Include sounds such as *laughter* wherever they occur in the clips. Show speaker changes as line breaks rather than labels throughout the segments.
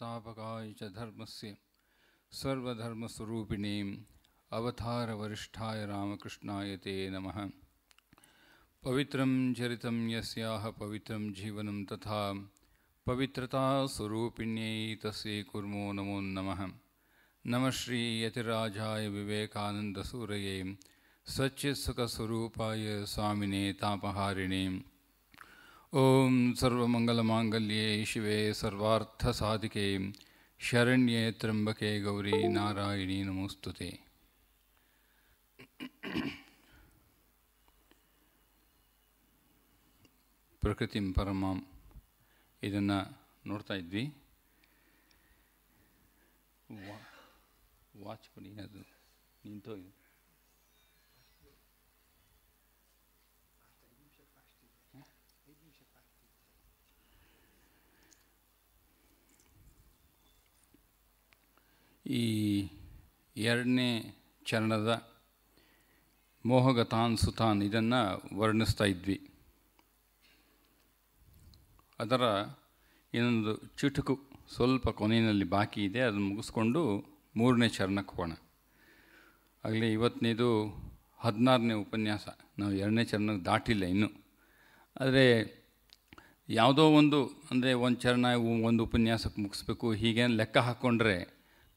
संस्थापकाय च धर्मस्य अवतार वरिष्ठाय रामकृष्णाय ते नमः पवित्रं चरितं यस्याः पवित्रं जीवनं तथा पवित्रतास्वरूपिण्यै तस्यै कुर्मो नमो नमः नमः यतिराजाय विवेकानंदसूरए सच्चित्सुखस्वरूपाय स्वामिने तापहारिणी ಓಂ ಸರ್ವಮಂಗಲಮಾಂಗಲ್ಯೆ ಶಿವೆ ಸರ್ವಾರ್ಥ ಸಾಧಿಕೆ ಶರಣ್ಯೆ ತ್ರಂಬಕೆ ಗೌರಿ ನಾರಾಯಣಿ ನಮೋಸ್ತುತಿ ಪ್ರಕೃತಿಂ ಪರಮಾಂ ಇದನ್ನು ನೋಡ್ತಾ ಇದ್ವಿ ವಾಚ್ ಕೊಡಿ ಅದು ನಿಂತೋಗಿದೆ ಈ ಎರಡನೇ ಚರಣದ ಮೋಹಗತಾನ್ ಸುತಾನ್ ಇದನ್ನು ವರ್ಣಿಸ್ತಾ ಇದ್ವಿ ಅದರ ಇನ್ನೊಂದು ಚುಟುಕು ಸ್ವಲ್ಪ ಕೊನೆಯಲ್ಲಿ ಬಾಕಿ ಇದೆ ಅದನ್ನು ಮುಗಿಸ್ಕೊಂಡು ಮೂರನೇ ಚರಣಕ್ಕೆ ಹೋಗೋಣ ಆಗಲಿ ಇವತ್ತನೇದು ಹದಿನಾರನೇ ಉಪನ್ಯಾಸ ನಾವು ಎರಡನೇ ಚರಣಕ್ಕೆ ದಾಟಿಲ್ಲ ಇನ್ನೂ ಆದರೆ ಯಾವುದೋ ಒಂದು ಅಂದರೆ ಒಂದು ಚರಣ ಒಂದು ಉಪನ್ಯಾಸಕ್ಕೆ ಮುಗಿಸ್ಬೇಕು ಹೀಗೇನು ಲೆಕ್ಕ ಹಾಕ್ಕೊಂಡ್ರೆ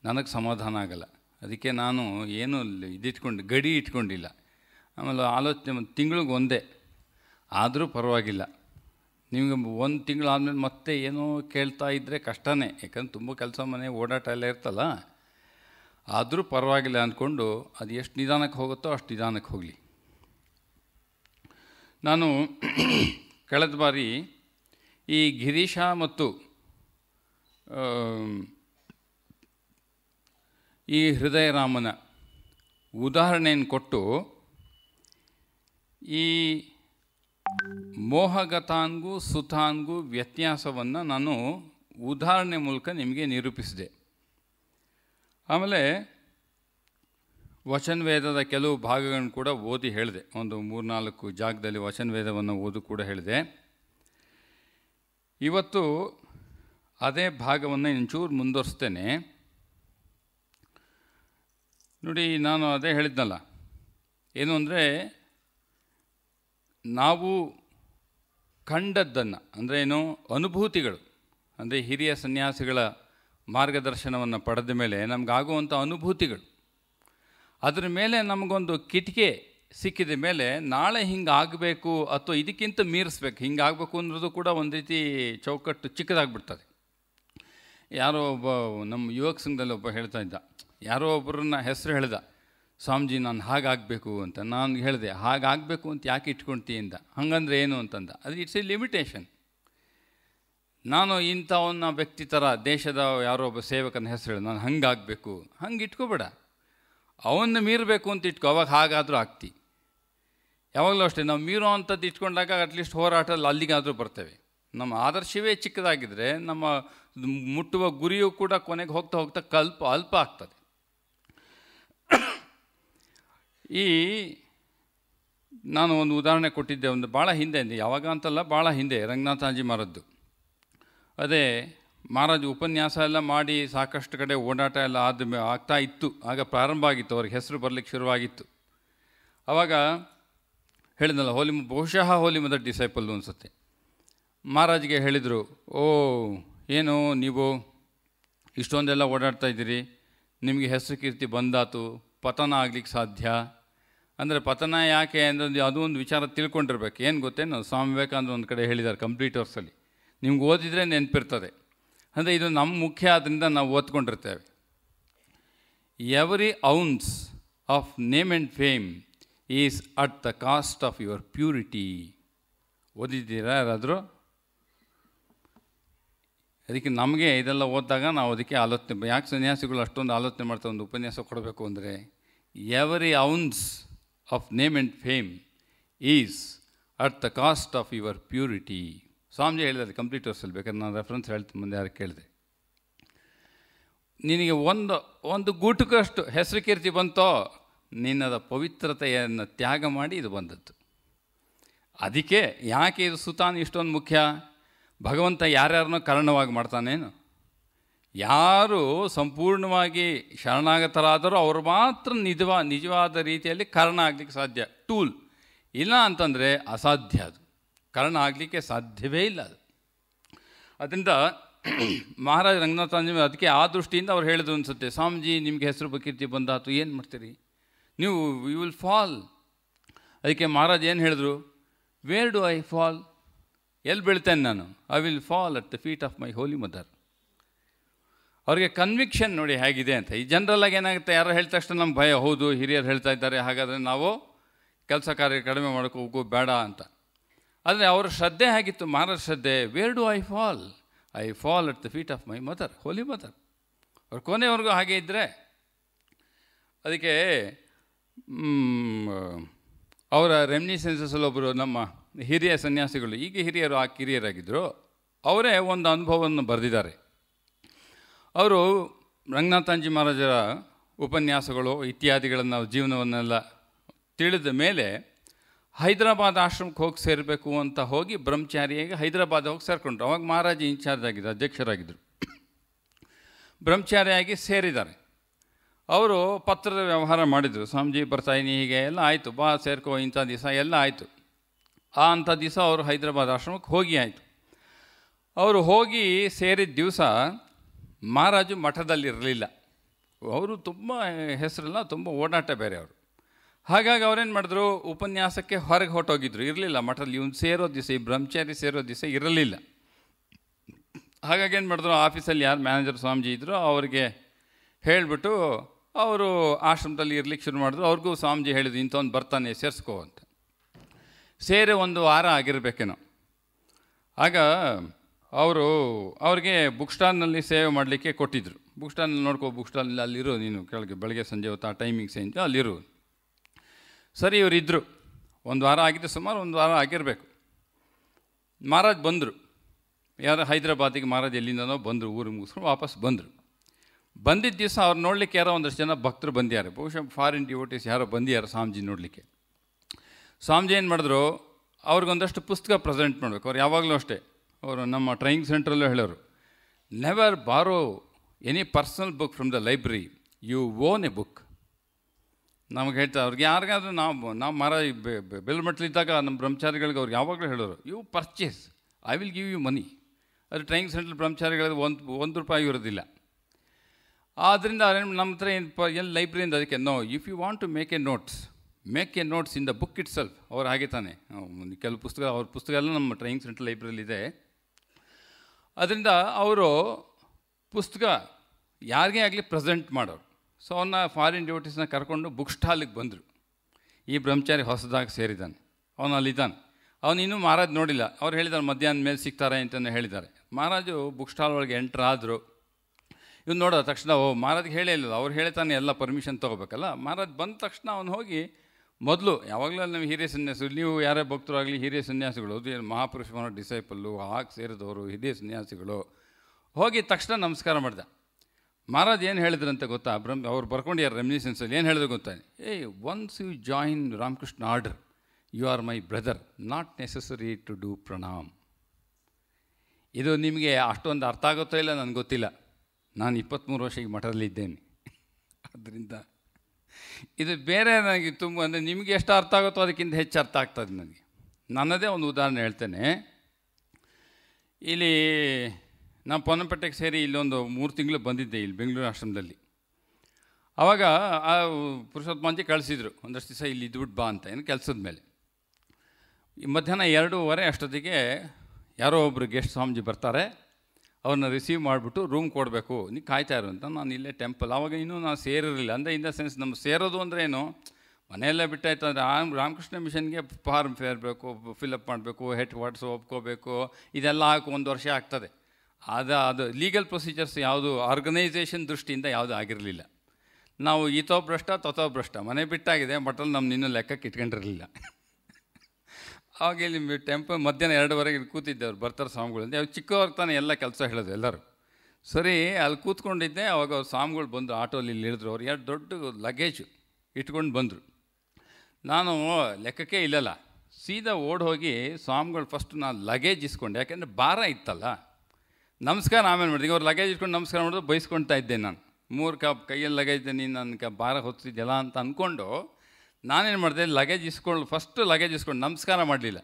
ನನಗೆ ಸಮಾಧಾನ ಆಗಲ್ಲ ಅದಕ್ಕೆ ನಾನು ಏನು ಇದಿಟ್ಕೊಂಡು ಗಡಿ ಇಟ್ಕೊಂಡಿಲ್ಲ ಆಮೇಲೆ ಆಲೋಚನೆ ತಿಂಗಳಿಗೆ ಒಂದೇ ಆದರೂ ಪರವಾಗಿಲ್ಲ ನಿಮಗೆ ಒಂದು ತಿಂಗಳು ಆದಮೇಲೆ ಮತ್ತೆ ಏನೋ ಕೇಳ್ತಾ ಇದ್ದರೆ ಕಷ್ಟನೇ ಯಾಕಂದ್ರೆ ತುಂಬ ಕೆಲಸ ಮನೆ ಓಡಾಟ ಎಲ್ಲ ಇರ್ತಲ್ಲ ಆದರೂ ಪರವಾಗಿಲ್ಲ ಅಂದ್ಕೊಂಡು ಅದು ಎಷ್ಟು ನಿಧಾನಕ್ಕೆ ಹೋಗುತ್ತೋ ಅಷ್ಟು ನಿಧಾನಕ್ಕೆ ಹೋಗಲಿ ನಾನು *clears throat* ಕಳೆದ ಬಾರಿ ಈ ಗಿರೀಶ ಮತ್ತು ಈ ಹೃದಯರಾಮನ ಉದಾಹರಣೆಯನ್ನು ಕೊಟ್ಟು ಈ ಮೋಹಗತಾನ್ಗೂ ಸುತಾನ್ಗೂ ವ್ಯತ್ಯಾಸವನ್ನು ನಾನು ಉದಾಹರಣೆ ಮೂಲಕ ನಿಮಗೆ ನಿರೂಪಿಸಿದೆ ಆಮೇಲೆ ವಚನವೇದದ ಕೆಲವು ಭಾಗಗಳನ್ನು ಕೂಡ ಓದಿ ಹೇಳಿದೆ ಒಂದು ಮೂರ್ನಾಲ್ಕು ಜಾಗದಲ್ಲಿ ವಚನವೇದವನ್ನು ಓದು ಕೂಡ ಹೇಳಿದೆ ಇವತ್ತು ಅದೇ ಭಾಗವನ್ನು ಇಂಚೂರು ಮುಂದುವರಿಸ್ತೇನೆ ನೋಡಿ ನಾನು ಅದೇ ಹೇಳಿದ್ನಲ್ಲ ಏನು ಅಂದರೆ ನಾವು ಕಂಡದ್ದನ್ನು ಅಂದರೆ ಏನು ಅನುಭೂತಿಗಳು ಅಂದರೆ ಹಿರಿಯ ಸನ್ಯಾಸಿಗಳ ಮಾರ್ಗದರ್ಶನವನ್ನು ಪಡೆದ ಮೇಲೆ ನಮಗಾಗುವಂಥ ಅನುಭೂತಿಗಳು ಅದರ ಮೇಲೆ ನಮಗೊಂದು ಕಿಟಿಕೆ ಸಿಕ್ಕಿದ ಮೇಲೆ ನಾಳೆ ಹಿಂಗೆ ಆಗಬೇಕು ಅಥವಾ ಇದಕ್ಕಿಂತ ಮೀರಿಸ್ಬೇಕು ಹಿಂಗೆ ಆಗಬೇಕು ಅನ್ನೋದು ಕೂಡ ಒಂದು ರೀತಿ ಚೌಕಟ್ಟು ಚಿಕ್ಕದಾಗ್ಬಿಡ್ತದೆ ಯಾರೋ ಒಬ್ಬ ನಮ್ಮ ಯುವಕ ಸಂಘದಲ್ಲಿ ಒಬ್ಬ ಹೇಳ್ತಾ ಇದ್ದ ಯಾರೋ ಒಬ್ಬರನ್ನ ಹೆಸರು ಹೇಳ್ದ ಸ್ವಾಮೀಜಿ ನಾನು ಹಾಗಾಗಬೇಕು ಅಂತ ನಾನು ಹೇಳಿದೆ ಹಾಗಾಗಬೇಕು ಅಂತ ಯಾಕೆ ಇಟ್ಕೊಳ್ತೀಯಿಂದ ಹಂಗಂದ್ರೆ ಏನು ಅಂತಂದ ಅದು ಇಟ್ಸ್ ಎ ಲಿಮಿಟೇಷನ್ ನಾನು ಇಂಥವನ್ನ ವ್ಯಕ್ತಿ ಥರ ದೇಶದ ಯಾರೋ ಒಬ್ಬ ಸೇವಕನ ಹೆಸರು ಹೇಳಿ ನಾನು ಹಂಗಾಗಬೇಕು ಹಂಗೆ ಇಟ್ಕೋಬೇಡ ಅವನ್ನ ಮೀರಬೇಕು ಅಂತ ಇಟ್ಕೋ ಅವಾಗ ಹಾಗಾದರೂ ಆಗ್ತಿ ಯಾವಾಗಲೂ ಅಷ್ಟೇ ನಾವು ಮೀರೋ ಅಂಥದ್ದು ಇಟ್ಕೊಂಡಾಗ ಅಟ್ಲೀಸ್ಟ್ ಹೋರಾಟದಲ್ಲಿ ಅಲ್ಲಿಗಾದರೂ ಬರ್ತೇವೆ ನಮ್ಮ ಆದರ್ಶವೇ ಚಿಕ್ಕದಾಗಿದ್ದರೆ ನಮ್ಮ ಮುಟ್ಟುವ ಗುರಿಯೂ ಕೂಡ ಕೊನೆಗೆ ಹೋಗ್ತಾ ಹೋಗ್ತಾ ಕಲ್ಪ ಅಲ್ಪ ಆಗ್ತದೆ ಈ ನಾನು ಒಂದು ಉದಾಹರಣೆ ಕೊಟ್ಟಿದ್ದೆ ಒಂದು ಭಾಳ ಹಿಂದೆ ಯಾವಾಗ ಅಂತಲ್ಲ ಭಾಳ ಹಿಂದೆ ರಂಗನಾಥಾಜಿ ಮಾರದ್ದು ಅದೇ ಮಹಾರಾಜ್ ಉಪನ್ಯಾಸ ಎಲ್ಲ ಮಾಡಿ ಸಾಕಷ್ಟು ಕಡೆ ಓಡಾಟ ಎಲ್ಲ ಆದ ಆಗ್ತಾ ಇತ್ತು ಆಗ ಪ್ರಾರಂಭ ಆಗಿತ್ತು ಅವ್ರಿಗೆ ಹೆಸರು ಬರಲಿಕ್ಕೆ ಶುರುವಾಗಿತ್ತು ಆವಾಗ ಹೇಳಿದ್ನಲ್ಲ ಹೋಲಿಮ ಬಹುಶಃ ಹೋಲಿಮದ ಡಿಸೈಪಲ್ಲು ಅನಿಸುತ್ತೆ ಮಹಾರಾಜ್ಗೆ ಹೇಳಿದರು ಓ ಏನು ನೀವು ಇಷ್ಟೊಂದೆಲ್ಲ ಓಡಾಡ್ತಾ ಇದ್ದೀರಿ ನಿಮಗೆ ಹೆಸರು ಕೀರ್ತಿ ಬಂದಾತು ಪತನ ಆಗ್ಲಿಕ್ಕೆ ಸಾಧ್ಯ ಅಂದರೆ ಪತನ ಯಾಕೆ ಅಂದರೆ ಅದು ಒಂದು ವಿಚಾರ ತಿಳ್ಕೊಂಡಿರ್ಬೇಕು ಏನು ಗೊತ್ತೇನು ಸ್ವಾಮಿ ವಿವೇಕಾನಂದ ಒಂದು ಕಡೆ ಹೇಳಿದ್ದಾರೆ ಕಂಪ್ಲೀಟ್ ವರ್ಸಲ್ಲಿ ನಿಮ್ಗೆ ಓದಿದರೆ ನೆನಪಿರ್ತದೆ ಅಂದರೆ ಇದು ನಮ್ಮ ಮುಖ್ಯ ಆದ್ದರಿಂದ ನಾವು ಓದ್ಕೊಂಡಿರ್ತೇವೆ every ounce of name and fame is at the cost of your purity ಓದಿದ್ದೀರಾ ಯಾರಾದರೂ ಅದಕ್ಕೆ ನಮಗೆ ಇದೆಲ್ಲ ಓದಿದಾಗ ನಾವು ಅದಕ್ಕೆ ಆಲೋಚನೆ ಯಾಕೆ ಸನ್ಯಾಸಿಗಳು ಅಷ್ಟೊಂದು ಆಲೋಚನೆ ಮಾಡ್ತಾ ಒಂದು ಉಪನ್ಯಾಸ ಕೊಡಬೇಕು ಅಂದರೆ every ounce of name and fame is at the cost of your purity Swami ಹೇಳಿದ್ರೆ ಕಂಪ್ಲೀಟ್ ವರ್ಸಲ್ಲಿ ಬೇಕಾದ್ರೆ ನಾನು ರೆಫರೆನ್ಸ್ ಹೇಳ್ತೀನಿ ಮುಂದೆ ಯಾರು ಕೇಳಿದೆ ನಿನಗೆ ಒಂದು ಒಂದು ಗೂಟಕ್ಕಷ್ಟು ಹೆಸರು ಕೀರ್ತಿ ಬಂತೋ ನಿನ್ನದ ಪವಿತ್ರತೆಯನ್ನು ತ್ಯಾಗ ಮಾಡಿ ಇದು ಬಂದದ್ದು ಅದಕ್ಕೆ ಯಾಕೆ ಇದು ಸುತಾನ್ ಇಷ್ಟೊಂದು ಮುಖ್ಯ ಭಗವಂತ ಯಾರ್ಯಾರನ್ನೋ ಕಾರಣವಾಗಿ ಮಾಡ್ತಾನೇನು ಯಾರು ಸಂಪೂರ್ಣವಾಗಿ ಶರಣಾಗತರಾದರೂ ಅವರು ಮಾತ್ರ ನಿಜವ ನಿಜವಾದ ರೀತಿಯಲ್ಲಿ ಕಾರಣ ಆಗಲಿಕ್ಕೆ ಸಾಧ್ಯ ಟೂಲ್ ಇಲ್ಲ ಅಂತಂದರೆ ಅಸಾಧ್ಯ ಅದು ಕಾರಣ ಆಗಲಿಕ್ಕೆ ಸಾಧ್ಯವೇ ಇಲ್ಲ ಅದು ಅದರಿಂದ *clears throat* ಮಹಾರಾಜ ರಂಗನಾಥ ಅದಕ್ಕೆ ಆ ದೃಷ್ಟಿಯಿಂದ ಅವ್ರು ಹೇಳಿದ್ರು ಅನಿಸುತ್ತೆ ಸ್ವಾಮೀಜಿ ನಿಮಗೆ ಹೆಸರು ಬಕೀರ್ತಿ ಬಂದಾತು ಏನು ಮಾಡ್ತೀರಿ ನೀವು ಯು ವಿಲ್ ಫಾಲ್ ಅದಕ್ಕೆ ಮಹಾರಾಜ್ ಏನು ಹೇಳಿದ್ರು ವೇರ್ ಡು ಐ ಫಾಲ್ ಎಲ್ಲಿ ಬೀಳ್ತೇನೆ ನಾನು I will fall at the feet of my holy mother ಅವರಿಗೆ ಕನ್ವಿಕ್ಷನ್ ನೋಡಿ ಹೇಗಿದೆ ಅಂತ ಈ ಜನರಲ್ಲಾಗಿ ಏನಾಗುತ್ತೆ ಯಾರು ಹೇಳಿದ ತಕ್ಷಣ ನಮ್ಮ ಭಯ ಹೌದು ಹಿರಿಯರು ಹೇಳ್ತಾ ಇದ್ದಾರೆ ಹಾಗಾದರೆ ನಾವು ಕೆಲಸ ಕಾರ್ಯ ಕಡಿಮೆ ಮಾಡ್ಕೋಬೇಕು ಬೇಡ ಅಂತ ಆದರೆ ಅವರ ಶ್ರದ್ಧೆ ಆಗಿತ್ತು ಮಹಾರಾಜ ಶ್ರದ್ಧೆ where do I fall I fall at the feet of my mother holy mother ಅವ್ರ ಕೊನೆಯವರೆಗೂ ಹಾಗೆ ಇದ್ದರೆ ಅದಕ್ಕೆ ಅವರ ರೆಮಿನಿಸೆನ್ಸಸ್ ಒಬ್ಬರು ನಮ್ಮ ಹಿರಿಯ ಸನ್ಯಾಸಿಗಳು ಈಗ ಹಿರಿಯರು ಆ ಕಿರಿಯರಾಗಿದ್ದರು ಅವರೇ ಒಂದು ಅನುಭವವನ್ನು ಬರೆದಿದ್ದಾರೆ ಅವರು ರಂಗನಾಥಾಂಜಿ ಮಹಾರಾಜರ ಉಪನ್ಯಾಸಗಳು ಇತ್ಯಾದಿಗಳನ್ನು ಜೀವನವನ್ನೆಲ್ಲ ತಿಳಿದ ಮೇಲೆ ಹೈದರಾಬಾದ್ ಆಶ್ರಮಕ್ಕೆ ಹೋಗಿ ಸೇರಬೇಕು ಅಂತ ಹೋಗಿ ಬ್ರಹ್ಮಚಾರಿಯಾಗಿ ಹೈದರಾಬಾದ್ ಹೋಗಿ ಸೇರಿಕೊಂಡ್ರು ಅವಾಗ ಮಹಾರಾಜ ಇನ್ಚಾರ್ಜ್ ಆಗಿದ್ದರು ಅಧ್ಯಕ್ಷರಾಗಿದ್ದರು ಬ್ರಹ್ಮಚಾರಿಯಾಗಿ ಸೇರಿದ್ದಾರೆ ಅವರು ಪತ್ರದ ವ್ಯವಹಾರ ಮಾಡಿದರು ಸ್ವಾಮೀಜಿ ಬರ್ತಾಯಿನಿ ಹೀಗೆ ಎಲ್ಲ ಆಯಿತು ಬಾ ಸೇರ್ಕೋ ಇಂಥ ದಿವಸ ಎಲ್ಲ ಆಯಿತು ಆ ಅಂಥ ದಿವಸ ಅವರು ಹೈದರಾಬಾದ್ ಆಶ್ರಮಕ್ಕೆ ಹೋಗಿ ಆಯಿತು ಅವರು ಹೋಗಿ ಸೇರಿದ ದಿವಸ ಮಹಾರಾಜು ಮಠದಲ್ಲಿರಲಿಲ್ಲ ಅವರು ತುಂಬ ಹೆಸರಲ್ಲ ತುಂಬ ಓಡಾಟ ಬೇರೆ ಅವರು ಹಾಗಾಗಿ ಅವ್ರೇನು ಮಾಡಿದ್ರು ಉಪನ್ಯಾಸಕ್ಕೆ ಹೊರಗೆ ಹೊಟ್ಟೋಗಿದ್ರು ಇರಲಿಲ್ಲ ಮಠದಲ್ಲಿ ಇವನು ಸೇರೋ ದಿವಸ ಈ ಬ್ರಹ್ಮಚಾರಿ ಸೇರೋ ದಿವಸ ಇರಲಿಲ್ಲ ಹಾಗಾಗಿ ಏನು ಮಾಡಿದ್ರು ಆಫೀಸಲ್ಲಿ ಯಾರು ಮ್ಯಾನೇಜರ್ ಸ್ವಾಮೀಜಿ ಇದ್ದರು ಅವ್ರಿಗೆ ಹೇಳಿಬಿಟ್ಟು ಅವರು ಆಶ್ರಮದಲ್ಲಿ ಇರಲಿಕ್ಕೆ ಶುರು ಮಾಡಿದ್ರು ಅವ್ರಿಗೂ ಸ್ವಾಮೀಜಿ ಹೇಳಿದ್ರು ಇಂಥವ್ನು ಬರ್ತಾನೆ ಸೇರಿಸ್ಕೋ ಅಂತ ಸೇರಿ ಒಂದು ವಾರ ಆಗಿರಬೇಕೇನೋ ಆಗ ಅವರು ಅವ್ರಿಗೆ ಬುಕ್ ಸ್ಟಾಲ್ನಲ್ಲಿ ಸೇವೆ ಮಾಡಲಿಕ್ಕೆ ಕೊಟ್ಟಿದ್ದರು ಬುಕ್ ಸ್ಟಾಲ್ನಲ್ಲಿ ನೋಡ್ಕೋ ಬುಕ್ ಸ್ಟಾಲ್ನಲ್ಲಿ ಅಲ್ಲಿರು ನೀನು ಕೆಳಗೆ ಬೆಳಗ್ಗೆ ಸಂಜೆ ಹೊತ್ತು ಆ ಟೈಮಿಂಗ್ ಸೇಂಜು ಅಲ್ಲಿರು ಸರಿ ಇವರಿದ್ದರು ಒಂದು ವಾರ ಆಗಿದ್ದು ಸುಮಾರು ಒಂದು ವಾರ ಆಗಿರಬೇಕು ಮಹಾರಾಜ್ ಬಂದರು ಯಾರು ಹೈದರಾಬಾದಿಗೆ ಮಹಾರಾಜ್ ಎಲ್ಲಿಂದನೋ ಬಂದರು ಊರು ಮುಗಿಸ್ಕೊಂಡು ವಾಪಸ್ ಬಂದರು ಬಂದಿದ್ದ ದಿವಸ ಅವ್ರು ನೋಡಲಿಕ್ಕೆ ಯಾರೋ ಒಂದಷ್ಟು ಜನ ಭಕ್ತರು ಬಂದಿದ್ದಾರೆ ಬಹುಶಃ ಫಾರಿನ್ ಡಿವೋಟೀಸ್ ಯಾರೋ ಬಂದಿದ್ದಾರೆ ಸ್ವಾಮೀಜಿ ನೋಡಲಿಕ್ಕೆ ಸ್ವಾಮೀಜಿ ಏನು ಮಾಡಿದ್ರು ಅವ್ರಿಗೊಂದಷ್ಟು ಪುಸ್ತಕ ಪ್ರೆಸೆಂಟ್ ಮಾಡಬೇಕು ಅವ್ರು ಯಾವಾಗಲೂ ಅಷ್ಟೇ ಅವರು ನಮ್ಮ ಟ್ರೈನಿಂಗ್ ಸೆಂಟ್ರಲ್ಲೂ ಹೇಳೋರು never borrow any personal book from the library you own a book ನಮಗೆ ಹೇಳ್ತಾರೆ ಅವ್ರಿಗೆ ಯಾರಿಗಾದ್ರೂ ನಾವು ನಾವು ಮರ ಬೆಲ್ಮಟ್ಲಿದ್ದಾಗ ನಮ್ಮ ಬ್ರಹ್ಮಚಾರಿಗಳಿಗೆ ಅವ್ರಿಗೆ ಯಾವಾಗಲೂ ಹೇಳೋರು you purchase I will give you money ಅದು ಟ್ರೈನಿಂಗ್ ಸೆಂಟ್ರಲ್ ಬ್ರಹ್ಮಚಾರಿಗಳಿಗೆ ಒಂದು ಒಂದು ರೂಪಾಯಿ ಇರೋದಿಲ್ಲ ಆದ್ದರಿಂದ ನಮ್ಮ ಹತ್ರ ಏನು ಪ ಎಲ್ಲಿ ಲೈಬ್ರರಿಯಿಂದ ಅದಕ್ಕೆ no if you want to make a notes make a notes in the book itself ಅವ್ರು ಹಾಗೆ ತಾನೆ ಕೆಲವು ಪುಸ್ತಕ ಅವ್ರ ಪುಸ್ತಕ ಎಲ್ಲ ನಮ್ಮ ಟ್ರೈನಿಂಗ್ ಸೆಂಟ್ರಲ್ ಇದೆ ಅದರಿಂದ ಅವರು ಪುಸ್ತಕ ಯಾರಿಗೇ ಆಗಲಿ ಪ್ರೆಸೆಂಟ್ ಮಾಡೋರು ಸೊ ಅವನ್ನ ಫಾರಿನ್ ಡ್ಯೂಟೀಸ್ನ ಕರ್ಕೊಂಡು ಬುಕ್ ಸ್ಟಾಲಿಗೆ ಬಂದರು ಈ ಬ್ರಹ್ಮಚಾರಿ ಹೊಸದಾಗಿ ಸೇರಿದ್ದಾನೆ ಅವನು ಅಲ್ಲಿದ್ದಾನೆ ಇನ್ನೂ ಮಹಾರಾಜ್ ನೋಡಿಲ್ಲ ಅವ್ರು ಹೇಳಿದ್ದಾರೆ ಮಧ್ಯಾಹ್ನ ಮೇಲೆ ಸಿಗ್ತಾರೆ ಅಂತಲೇ ಹೇಳಿದ್ದಾರೆ ಮಹಾರಾಜು ಬುಕ್ ಸ್ಟಾಲ್ ಒಳಗೆ ಎಂಟ್ರ್ ಆದರು ಇವ್ನು ನೋಡಿದ ತಕ್ಷಣ ಓ ಮಹಾರಾಜ್ಗೆ ಹೇಳೇ ಅವ್ರು ಹೇಳ್ತಾನೆ ಎಲ್ಲ ಪರ್ಮಿಷನ್ ತೊಗೋಬೇಕಲ್ಲ ಮಹಾರಾಜ್ ಬಂದ ತಕ್ಷಣ ಅವನು ಹೋಗಿ ಮೊದಲು ಯಾವಾಗಲೂ ನಮ್ಮ ಹಿರಿಯ ಸನ್ಯಾಸಿಗಳು ನೀವು ಯಾರೇ ಭಕ್ತರು ಆಗಲಿ ಹಿರಿಯ ಸನ್ಯಾಸಿಗಳು ಮಹಾಪುರುಷ ಡಿಸೈಪಲ್ಲು ಹಾಗೆ ಸೇರಿದವರು ಹಿರಿಯ ಸನ್ಯಾಸಿಗಳು ಹೋಗಿ ತಕ್ಷಣ ನಮಸ್ಕಾರ ಮಾಡಿದೆ ಮಹಾರಾಜ್ ಏನು ಅಂತ ಗೊತ್ತಾ ಬ್ರಹ್ಮ ಅವ್ರು ಯಾರು ರೆಮಿನಿಸೆನ್ಸಲ್ಲಿ ಏನು ಹೇಳಿದ್ರು ಗೊತ್ತಾ ಏ once you join Ramakrishna order you are my brother not necessary to do pranam ಇದು ನಿಮಗೆ ಅಷ್ಟೊಂದು ಅರ್ಥ ಆಗುತ್ತೋ ಇಲ್ಲ ನನಗೆ ಗೊತ್ತಿಲ್ಲ ನಾನು ಇಪ್ಪತ್ತ್ಮೂರು ವರ್ಷ ಈ ಮಠದಲ್ಲಿದ್ದೇನೆ *laughs* ಆದ್ದರಿಂದ ಇದು ಬೇರೆ ನನಗೆ ತುಂಬ ಅಂದರೆ ನಿಮಗೆ ಎಷ್ಟು ಅರ್ಥ ಆಗುತ್ತೋ ಅದಕ್ಕಿಂತ ಹೆಚ್ಚು ಅರ್ಥ ಆಗ್ತದೆ ನನಗೆ ನನ್ನದೇ ಒಂದು ಉದಾಹರಣೆ ಹೇಳ್ತೇನೆ ಇಲ್ಲಿ ನಾನು ಪೊನ್ನಪೇಟೆಗೆ ಸೇರಿ ಇಲ್ಲೊಂದು ಮೂರು ತಿಂಗಳು ಬಂದಿದ್ದೆ ಇಲ್ಲಿ ಬೆಂಗಳೂರು ಆಶ್ರಮದಲ್ಲಿ ಆವಾಗ ಆ ಪುರುಷೋತ್ಮಾಂಜಿ ಕಳಿಸಿದರು ಒಂದಷ್ಟು ದಿವಸ ಇಲ್ಲಿ ಇದ್ಬಿಟ್ಟು ಬಾ ಅಂತ ಏನು ಕೆಲಸದ ಮೇಲೆ ಮಧ್ಯಾಹ್ನ ಎರಡೂವರೆ ಅಷ್ಟೊತ್ತಿಗೆ ಯಾರೋ ಒಬ್ಬರು ಗೆಸ್ಟ್ ಸ್ವಾಮೀಜಿ ಬರ್ತಾರೆ ಅವ್ರನ್ನ ರಿಸೀವ್ ಮಾಡಿಬಿಟ್ಟು ರೂಮ್ ಕೊಡಬೇಕು ನೀವು ಕಾಯ್ತಾ ಇರು ಅಂತ ನಾನು ಇಲ್ಲೇ ಟೆಂಪಲ್ ಆವಾಗ ಇನ್ನೂ ನಾನು ಸೇರಿರಲಿಲ್ಲ ಅಂದರೆ ಇನ್ ದ ಸೆನ್ಸ್ ನಮ್ಮ ಸೇರೋದು ಅಂದರೆ ಏನು ಮನೆಯಲ್ಲೇ ಬಿಟ್ಟಾಯ್ತು ಅಂದರೆ ರಾಮ್ ರಾಮಕೃಷ್ಣ ಮಿಷನ್ಗೆ ಫಾರ್ಮ್ ಫೇರ್ಬೇಕು ಫಿಲಪ್ ಮಾಡಬೇಕು ಹೆಡ್ ವಾಟ್ಸ್ ಒಪ್ಕೋಬೇಕು ಇದೆಲ್ಲ ಹಾಕಿ ಒಂದು ವರ್ಷ ಆಗ್ತದೆ ಅದು ಅದು ಲೀಗಲ್ ಪ್ರೊಸೀಜರ್ಸ್ ಯಾವುದು ಆರ್ಗನೈಸೇಷನ್ ದೃಷ್ಟಿಯಿಂದ ಯಾವುದು ಆಗಿರಲಿಲ್ಲ ನಾವು ಈತೋ ಭ್ರಷ್ಟ ತೊತೋ ಭ್ರಷ್ಟ ಮನೆ ಬಿಟ್ಟಾಗಿದೆ ಬಟ್ ಅಲ್ಲಿ ನಮ್ಮ ಇನ್ನೂ ಲೆಕ್ಕಕ್ಕೆ ಇಟ್ಕೊಂಡಿರಲಿಲ್ಲ ಆವಾಗ ಇಲ್ಲಿ ಟೆಂಪ ಮಧ್ಯಾಹ್ನ ಎರಡುವರೆಗೆ ಇಲ್ಲಿ ಅವ್ರು ಬರ್ತಾರೆ ಸ್ವಾಮಿಗಳು ಅವ್ರು ಚಿಕ್ಕವ್ರ ತಾನೆ ಎಲ್ಲ ಕೆಲಸ ಹೇಳೋದು ಎಲ್ಲರೂ ಸರಿ ಅಲ್ಲಿ ಕೂತ್ಕೊಂಡಿದ್ದೆ ಅವಾಗ ಅವ್ರು ಸ್ವಾಮಿಗಳು ಬಂದು ಆಟೋಲಿ ಇಲ್ಲಿ ಇಳಿದ್ರು ಅವ್ರು ಎರಡು ದೊಡ್ಡ ಲಗೇಜು ಇಟ್ಕೊಂಡು ಬಂದರು ನಾನು ಲೆಕ್ಕಕ್ಕೆ ಇಲ್ಲಲ್ಲ ಸೀದಾ ಓಡಿ ಹೋಗಿ ಸ್ವಾಮಿಗಳು ಫಸ್ಟ್ ನಾನು ಲಗೇಜ್ ಇಸ್ಕೊಂಡೆ ಯಾಕೆಂದರೆ ಭಾರ ಇತ್ತಲ್ಲ ನಮಸ್ಕಾರ ಆಮೇಲೆ ಮಾಡಿದೆ ಅವ್ರು ಲಗೇಜ್ ಇಟ್ಕೊಂಡು ನಮಸ್ಕಾರ ಮಾಡೋದು ಬೈಸ್ಕೊಳ್ತಾ ಇದ್ದೆ ನಾನು ಮೂರು ಕಪ್ ಕೈಯಲ್ಲಿ ಲಗೇಜ್ ನೀನು ನನ್ನ ಕ ಭಾರ ಹೊತ್ತಿದ್ದೆಲ್ಲ ಅಂತ ಅಂದ್ಕೊಂಡು ನಾನೇನು ಮಾಡಿದೆ ಲಗೇಜ್ ಇಸ್ಕೊಂಡು ಫಸ್ಟ್ ಲಗೇಜ್ ಇಸ್ಕೊಂಡು ನಮಸ್ಕಾರ ಮಾಡಲಿಲ್ಲ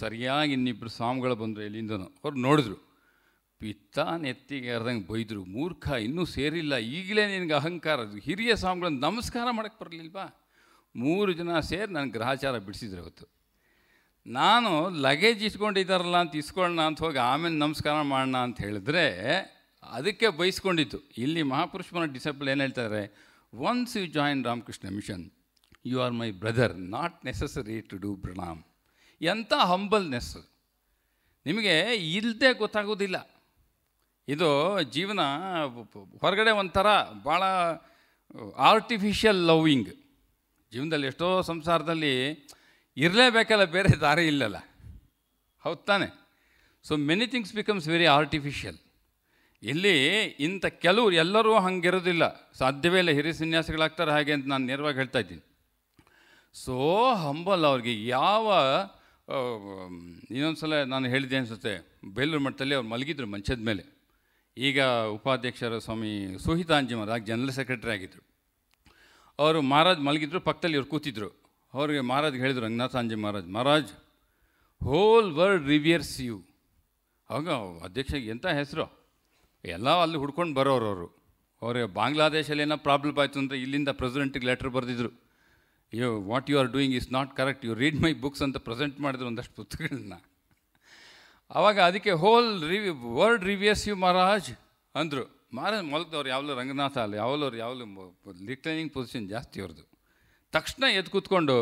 ಸರಿಯಾಗಿ ಇನ್ನಿಬ್ಬರು ಸ್ವಾಮಿಗಳು ಬಂದರು ಎಲ್ಲಿಂದನೂ ಅವ್ರು ನೋಡಿದ್ರು ಪಿತ್ತ ನೆತ್ತಿಗೆ ಅರ್ದಂಗೆ ಬೈದರು ಮೂರ್ಖ ಇನ್ನೂ ಸೇರಿಲ್ಲ ಈಗಲೇ ನಿನಗೆ ಅಹಂಕಾರ ಹಿರಿಯ ಸ್ವಾಮಿಗಳನ್ನು ನಮಸ್ಕಾರ ಮಾಡೋಕ್ಕೆ ಬರಲಿಲ್ವಾ ಮೂರು ಜನ ಸೇರಿ ನನ್ನ ಗ್ರಹಾಚಾರ ಬಿಡಿಸಿದ್ರು ಇವತ್ತು ನಾನು ಲಗೇಜ್ ಇಸ್ಕೊಂಡಿದ್ದಾರಲ್ಲ ಅಂತ ಇಸ್ಕೊಳ್ಳೋಣ ಅಂತ ಹೋಗಿ ಆಮೇಲೆ ನಮಸ್ಕಾರ ಮಾಡೋಣ ಅಂತ ಹೇಳಿದ್ರೆ ಅದಕ್ಕೆ ಬಯಸ್ಕೊಂಡಿತ್ತು ಇಲ್ಲಿ ಮಹಾಪುರುಷ ಡಿಸೈಪಲ್ ಏನು ಹೇಳ್ತಾರೆ once you join Ramakrishna mission you are my brother not necessary to do pranam ಎಂಥ ಹಂಬಲ್ನೆಸ್ ನಿಮಗೆ ಇಲ್ಲದೆ ಗೊತ್ತಾಗೋದಿಲ್ಲ ಇದು ಜೀವನ ಹೊರಗಡೆ ಒಂಥರ ಭಾಳ ಆರ್ಟಿಫಿಷಿಯಲ್ ಲವ್ವಿಂಗ್ ಜೀವನದಲ್ಲಿ ಎಷ್ಟೋ ಸಂಸಾರದಲ್ಲಿ ಇರಲೇಬೇಕಲ್ಲ ಬೇರೆ ದಾರಿ ಇಲ್ಲಲ್ಲ ಹೌದು ತಾನೆ so many things becomes very artificial ಇಲ್ಲಿ ಇಂಥ ಕೆಲವರು ಎಲ್ಲರೂ ಹಂಗಿರೋದಿಲ್ಲ ಸಾಧ್ಯವೇ ಇಲ್ಲ ಹಿರಿಯ ಸನ್ಯಾಸಿಗಳಾಗ್ತಾರೆ ಹಾಗೆ ಅಂತ ನಾನು ನೇರವಾಗಿ ಹೇಳ್ತಾ ಇದ್ದೀನಿ ಸೋ ಹಂಬಲ್ ಅವ್ರಿಗೆ ಯಾವ ಇನ್ನೊಂದು ಸಲ ನಾನು ಹೇಳಿದೆ ಅನಿಸುತ್ತೆ ಬೇಲೂರು ಮಠದಲ್ಲಿ ಅವ್ರು ಮಲಗಿದ್ರು ಮಂಚದ ಮೇಲೆ ಈಗ ಉಪಾಧ್ಯಕ್ಷರ ಸ್ವಾಮಿ ಸುಹಿತಾಂಜಿ ಮಹಾರಾಜ್ ಜನರಲ್ ಸೆಕ್ರೆಟರಿ ಆಗಿದ್ದರು ಅವರು ಮಹಾರಾಜ್ ಮಲಗಿದ್ರು ಪಕ್ಕದಲ್ಲಿ ಇವ್ರು ಕೂತಿದ್ರು ಅವ್ರಿಗೆ ಮಹಾರಾಜ್ ಹೇಳಿದರು Ranganathanji Maharaj Maharaj whole world reviews you ಆಗ ಅಧ್ಯಕ್ಷಗೆ ಎಂಥ ಹೆಸರು ಎಲ್ಲ ಅಲ್ಲಿ ಹುಡ್ಕೊಂಡು ಬರೋರು ಅವರು ಅವ್ರಿಗೆ ಬಾಂಗ್ಲಾದೇಶಲ್ಲಿ ಏನೋ ಪ್ರಾಬ್ಲಮ್ ಆಯಿತು ಅಂತ ಇಲ್ಲಿಂದ ಪ್ರೆಸಿಡೆಂಟಿಗೆ ಲೆಟ್ರ್ ಬರೆದಿದ್ರು you what you are doing is not correct you read my books ಅಂತ ಪ್ರೆಸೆಂಟ್ ಮಾಡಿದ್ರು ಒಂದಷ್ಟು ಪುಸ್ತಕಗಳನ್ನ ಆವಾಗ ಅದಕ್ಕೆ whole review world reviews you Maharaj ಅಂದರು ಮಹಾರಾಜ್ ಮೊಲಕ್ದವ್ರು ಯಾವಲೋ ರಂಗನಾಥ ಅಲ್ಲ ಯಾವಲೋರು ಯಾವಲೋ ಡಿಕ್ಲೈನಿಂಗ್ ಪೊಸಿಷನ್ ಜಾಸ್ತಿ ಅವ್ರದ್ದು ತಕ್ಷಣ ಎದ್ದು ಕೂತ್ಕೊಂಡು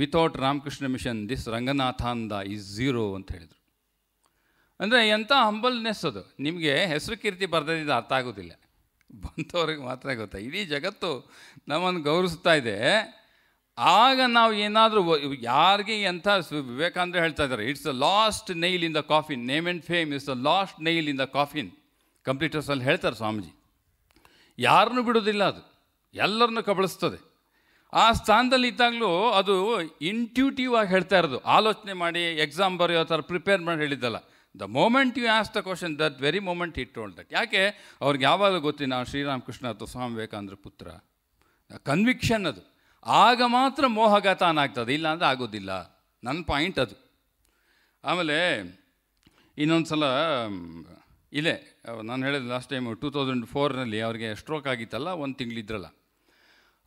without Ramakrishna mission this Ranganathananda is zero ಅಂತ ಹೇಳಿದರು ಅಂದರೆ ಎಂಥ ಹಂಬಲ್ನೆಸ್ ಅದು ನಿಮಗೆ ಹೆಸರು ಕೀರ್ತಿ ಬರ್ದಿದ್ದು ಅರ್ಥ ಆಗೋದಿಲ್ಲ ಬಂತವ್ರಿಗೆ ಮಾತ್ರ ಗೊತ್ತಾ ಇಡೀ ಜಗತ್ತು ನಮ್ಮನ್ನು ಗೌರವಿಸ್ತಾ ಇದೆ ಆಗ ನಾವು ಏನಾದರೂ ಯಾರಿಗೆ ಎಂಥ ವಿವೇಕಾನಂದ ಹೇಳ್ತಾ ಇದ್ದಾರೆ it's the last nail in the coffin name and fame is the last nail in the coffin ಕಂಪ್ಯೂಟರ್ಸಲ್ಲಿ ಹೇಳ್ತಾರೆ ಸ್ವಾಮೀಜಿ ಯಾರನ್ನೂ ಬಿಡೋದಿಲ್ಲ ಅದು ಎಲ್ಲರನ್ನು ಕಬಳಿಸ್ತದೆ ಆ ಸ್ಥಾನದಲ್ಲಿ ಇದ್ದಾಗಲೂ ಅದು ಇಂಟ್ಯೂಟಿವ್ ಆಗಿ ಹೇಳ್ತಾ ಇರೋದು ಆಲೋಚನೆ ಮಾಡಿ ಎಕ್ಸಾಮ್ ಬರೆಯೋ ಥರ ಪ್ರಿಪೇರ್ ಮಾಡಿ ಹೇಳಿದ್ದಲ್ಲ the moment you ask the question that very moment it told that ಯಾಕೆ ಅವ್ರಿಗೆ ಯಾವಾಗ ಗೊತ್ತಿ ನಾವು ಶ್ರೀರಾಮಕೃಷ್ಣ ಅಥವಾ ಸ್ವಾಮಿ ವಿವೇಕಾನಂದ್ರ ಪುತ್ರ ಕನ್ವಿಕ್ಷನ್ ಅದು ಆಗ ಮಾತ್ರ ಮೋಹಗತಾನಾಗ್ತದೆ ಇಲ್ಲ ಅಂದರೆ ಆಗೋದಿಲ್ಲ ನನ್ನ ಪಾಯಿಂಟ್ ಅದು ಆಮೇಲೆ ಇನ್ನೊಂದು ಸಲ ಇಲ್ಲೇ ನಾನು ಹೇಳಿದ ಲಾಸ್ಟ್ ಟೈಮ್ ಟೂ ತೌಸಂಡ್ ಫೋರ್ನಲ್ಲಿ ಅವ್ರಿಗೆ ಸ್ಟ್ರೋಕ್ ಆಗಿತ್ತಲ್ಲ ಒಂದು ತಿಂಗಳಿದ್ರಲ್ಲ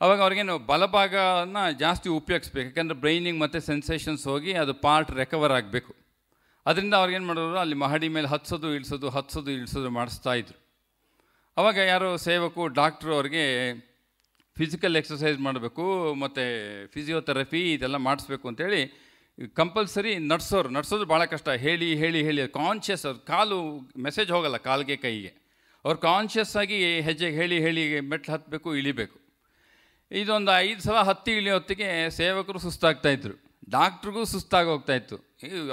ಅವಾಗ ಅವ್ರಿಗೇನು ಬಲಭಾಗನ ಜಾಸ್ತಿ ಉಪಯೋಗಿಸ್ಬೇಕು ಯಾಕಂದರೆ ಬ್ರೈನಿಂಗ್ ಮತ್ತು ಸೆನ್ಸೇಷನ್ಸ್ ಹೋಗಿ ಅದು ಪಾರ್ಟ್ ರೆಕವರ್ ಆಗಬೇಕು ಅದರಿಂದ ಅವ್ರಿಗೇನು ಮಾಡೋರು ಅಲ್ಲಿ ಮಹಡಿ ಮೇಲೆ ಹತ್ಸೋದು ಇಳಿಸೋದು ಹತ್ಸೋದು ಇಳಿಸೋದು ಮಾಡಿಸ್ತಾ ಇದ್ರು ಅವಾಗ ಯಾರೋ ಸೇವಕು ಡಾಕ್ಟ್ರು ಅವ್ರಿಗೆ ಫಿಸಿಕಲ್ ಎಕ್ಸಸೈಸ್ ಮಾಡಬೇಕು ಮತ್ತು ಫಿಸಿಯೋಥೆರಪಿ ಇದೆಲ್ಲ ಮಾಡಿಸ್ಬೇಕು ಅಂತೇಳಿ ಕಂಪಲ್ಸರಿ ನಡ್ಸೋರು ನಡ್ಸೋದು ಭಾಳ ಕಷ್ಟ ಹೇಳಿ ಹೇಳಿ ಹೇಳಿ ಕಾನ್ಷಿಯಸ್ ಅವ್ರು ಕಾಲು ಮೆಸೇಜ್ ಹೋಗಲ್ಲ ಕಾಲಿಗೆ ಕೈಗೆ ಅವ್ರು ಕಾನ್ಷಿಯಸ್ ಆಗಿ ಹೆಜ್ಜೆಗೆ ಹೇಳಿ ಹೇಳಿ ಮೆಟ್ಲು ಹತ್ತಬೇಕು ಇಳಿಬೇಕು ಇದೊಂದು ಐದು ಸಲ ಹತ್ತಿ ಹೊತ್ತಿಗೆ ಸೇವಕರು ಸುಸ್ತಾಗ್ತಾಯಿದ್ರು ಡಾಕ್ಟ್ರಿಗೂ ಸುಸ್ತಾಗಿ ಹೋಗ್ತಾ ಇತ್ತು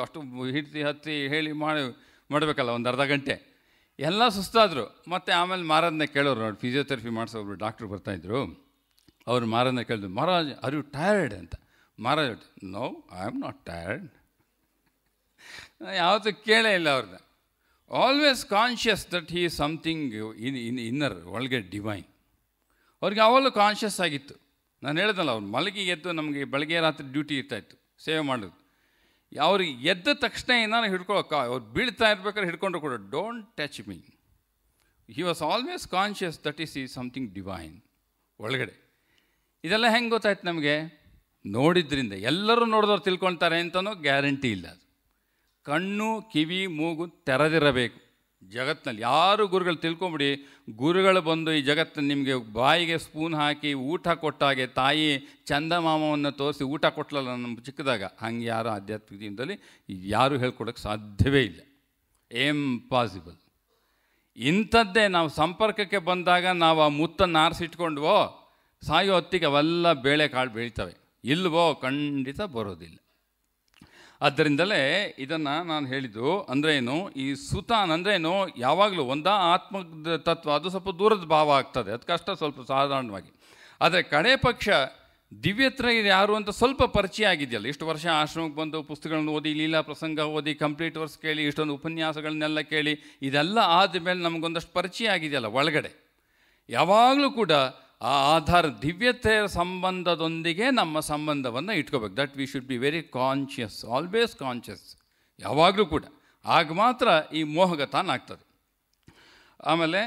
ಅಷ್ಟು ಹಿಡ್ತಿ ಹತ್ತಿ ಹೇಳಿ ಮಾಡಿ ಮಾಡಬೇಕಲ್ಲ ಒಂದು ಅರ್ಧ ಗಂಟೆ ಎಲ್ಲ ಸುಸ್ತಾದರು ಮತ್ತು ಆಮೇಲೆ ಮಾರಾದನ್ನ ಕೇಳೋರು ನೋಡಿ ಫಿಸಿಯೋಥೆರಪಿ ಮಾಡಿಸೋರು ಡಾಕ್ಟ್ರು ಬರ್ತಾಯಿದ್ರು ಅವರು ಮಾರಾದನ್ನ ಕೇಳಿದ್ರು ಮಹಾರಾಜ್ ಅರ್ ಯು ಟಯರ್ಡ್ ಅಂತ Maharaj no I am not tired ಯಾವತ್ತೂ ಕೇಳೇ ಇಲ್ಲ ಅವ್ರನ್ನ always conscious that he something in in inner ಒಳಗೆ ಡಿವೈನ್ ಅವ್ರಿಗೆ ಅವಾಗಲೂ ಕಾನ್ಷಿಯಸ್ ಆಗಿತ್ತು ನಾನು ಹೇಳ್ದಲ್ಲ ಅವ್ರು ಮಲಗಿ ಎದ್ದು ನಮಗೆ ಬೆಳಗ್ಗೆ ರಾತ್ರಿ ಡ್ಯೂಟಿ ಇರ್ತಾಯಿತ್ತು ಸೇವೆ ಮಾಡೋದು ಅವ್ರಿಗೆ ಎದ್ದ ತಕ್ಷಣ ಏನಾರು ಹಿಡ್ಕೊಳಕ್ಕ ಅವ್ರು ಬೀಳ್ತಾ ಇರ್ಬೇಕಾದ್ರೆ ಹಿಡ್ಕೊಂಡ್ರು ಕೂಡ don't touch me he was always conscious that is ಈ ಸಮಥಿಂಗ್ ಡಿವೈನ್ ಒಳಗಡೆ ಇದೆಲ್ಲ ಹೆಂಗೆ ಗೊತ್ತಾಯ್ತು ನಮಗೆ ನೋಡಿದ್ರಿಂದ ಎಲ್ಲರೂ ನೋಡಿದವ್ರು ತಿಳ್ಕೊಳ್ತಾರೆ ಅಂತನೂ ಗ್ಯಾರಂಟಿ ಇಲ್ಲ ಅದು ಕಣ್ಣು ಕಿವಿ ಮೂಗು ತೆರೆದಿರಬೇಕು ಜಗತ್ತಿನಲ್ಲಿ ಯಾರು ಗುರುಗಳು ತಿಳ್ಕೊಂಬಿಡಿ ಗುರುಗಳು ಬಂದು ಈ ಜಗತ್ತಿನ ನಿಮಗೆ ಬಾಯಿಗೆ ಸ್ಪೂನ್ ಹಾಕಿ ಊಟ ಕೊಟ್ಟಾಗೆ ತಾಯಿ ಚಂದಮಾಮವನ್ನು ತೋರಿಸಿ ಊಟ ಕೊಟ್ಟಲಲ್ಲ ನಮ್ಮ ಚಿಕ್ಕದಾಗ ಹಂಗೆ ಯಾರು ಆಧ್ಯಾತ್ಮಿಕ ದಿನದಲ್ಲಿ ಯಾರೂ ಹೇಳ್ಕೊಡೋಕ್ಕೆ ಸಾಧ್ಯವೇ ಇಲ್ಲ ಇಂಪಾಸಿಬಲ್ ಇಂಥದ್ದೇ ನಾವು ಸಂಪರ್ಕಕ್ಕೆ ಬಂದಾಗ ನಾವು ಆ ಮುತ್ತನ್ನು ಆರಿಸಿಟ್ಕೊಂಡ್ವೋ ಸಾಯೋ ಹೊತ್ತಿಗೆ ಅವೆಲ್ಲ ಕಾಳು ಬೆಳೀತವೆ ಇಲ್ವೋ ಖಂಡಿತ ಬರೋದಿಲ್ಲ ಆದ್ದರಿಂದಲೇ ಇದನ್ನು ನಾನು ಹೇಳಿದ್ದು ಅಂದರೆ ಏನು ಈ ಸುತಾನ್ ಅಂದರೆ ಏನು ಯಾವಾಗಲೂ ಒಂದಾ ಆತ್ಮ ತತ್ವ ಅದು ಸ್ವಲ್ಪ ದೂರದ ಭಾವ ಆಗ್ತದೆ ಅದು ಕಷ್ಟ ಸ್ವಲ್ಪ ಸಾಧಾರಣವಾಗಿ ಆದರೆ ಕಡೆ ಪಕ್ಷ ದಿವ್ಯತ್ರ ಯಾರು ಅಂತ ಸ್ವಲ್ಪ ಪರಿಚಯ ಆಗಿದೆಯಲ್ಲ ಇಷ್ಟು ವರ್ಷ ಆಶ್ರಮಕ್ಕೆ ಬಂದು ಪುಸ್ತಕಗಳನ್ನು ಓದಿ ಲೀಲಾ ಪ್ರಸಂಗ ಓದಿ ಕಂಪ್ಲೀಟ್ ವರ್ಸ್ ಕೇಳಿ ಇಷ್ಟೊಂದು ಉಪನ್ಯಾಸಗಳನ್ನೆಲ್ಲ ಕೇಳಿ ಇದೆಲ್ಲ ಆದ ಮೇಲೆ ನಮಗೊಂದಷ್ಟು ಪರಿಚಯ ಆಗಿದೆಯಲ್ಲ ಒಳಗಡೆ ಯಾವಾಗಲೂ ಕೂಡ ಆ ಆಧಾರ ದಿವ್ಯತೆಯ ಸಂಬಂಧದೊಂದಿಗೆ ನಮ್ಮ ಸಂಬಂಧವನ್ನು ಇಟ್ಕೋಬೇಕು that we should be very conscious always conscious ಯಾವಾಗಲೂ ಕೂಡ ಆಗ ಮಾತ್ರ ಈ ಮೋಹಗತಾನ ಆಗ್ತದೆ ಆಮೇಲೆ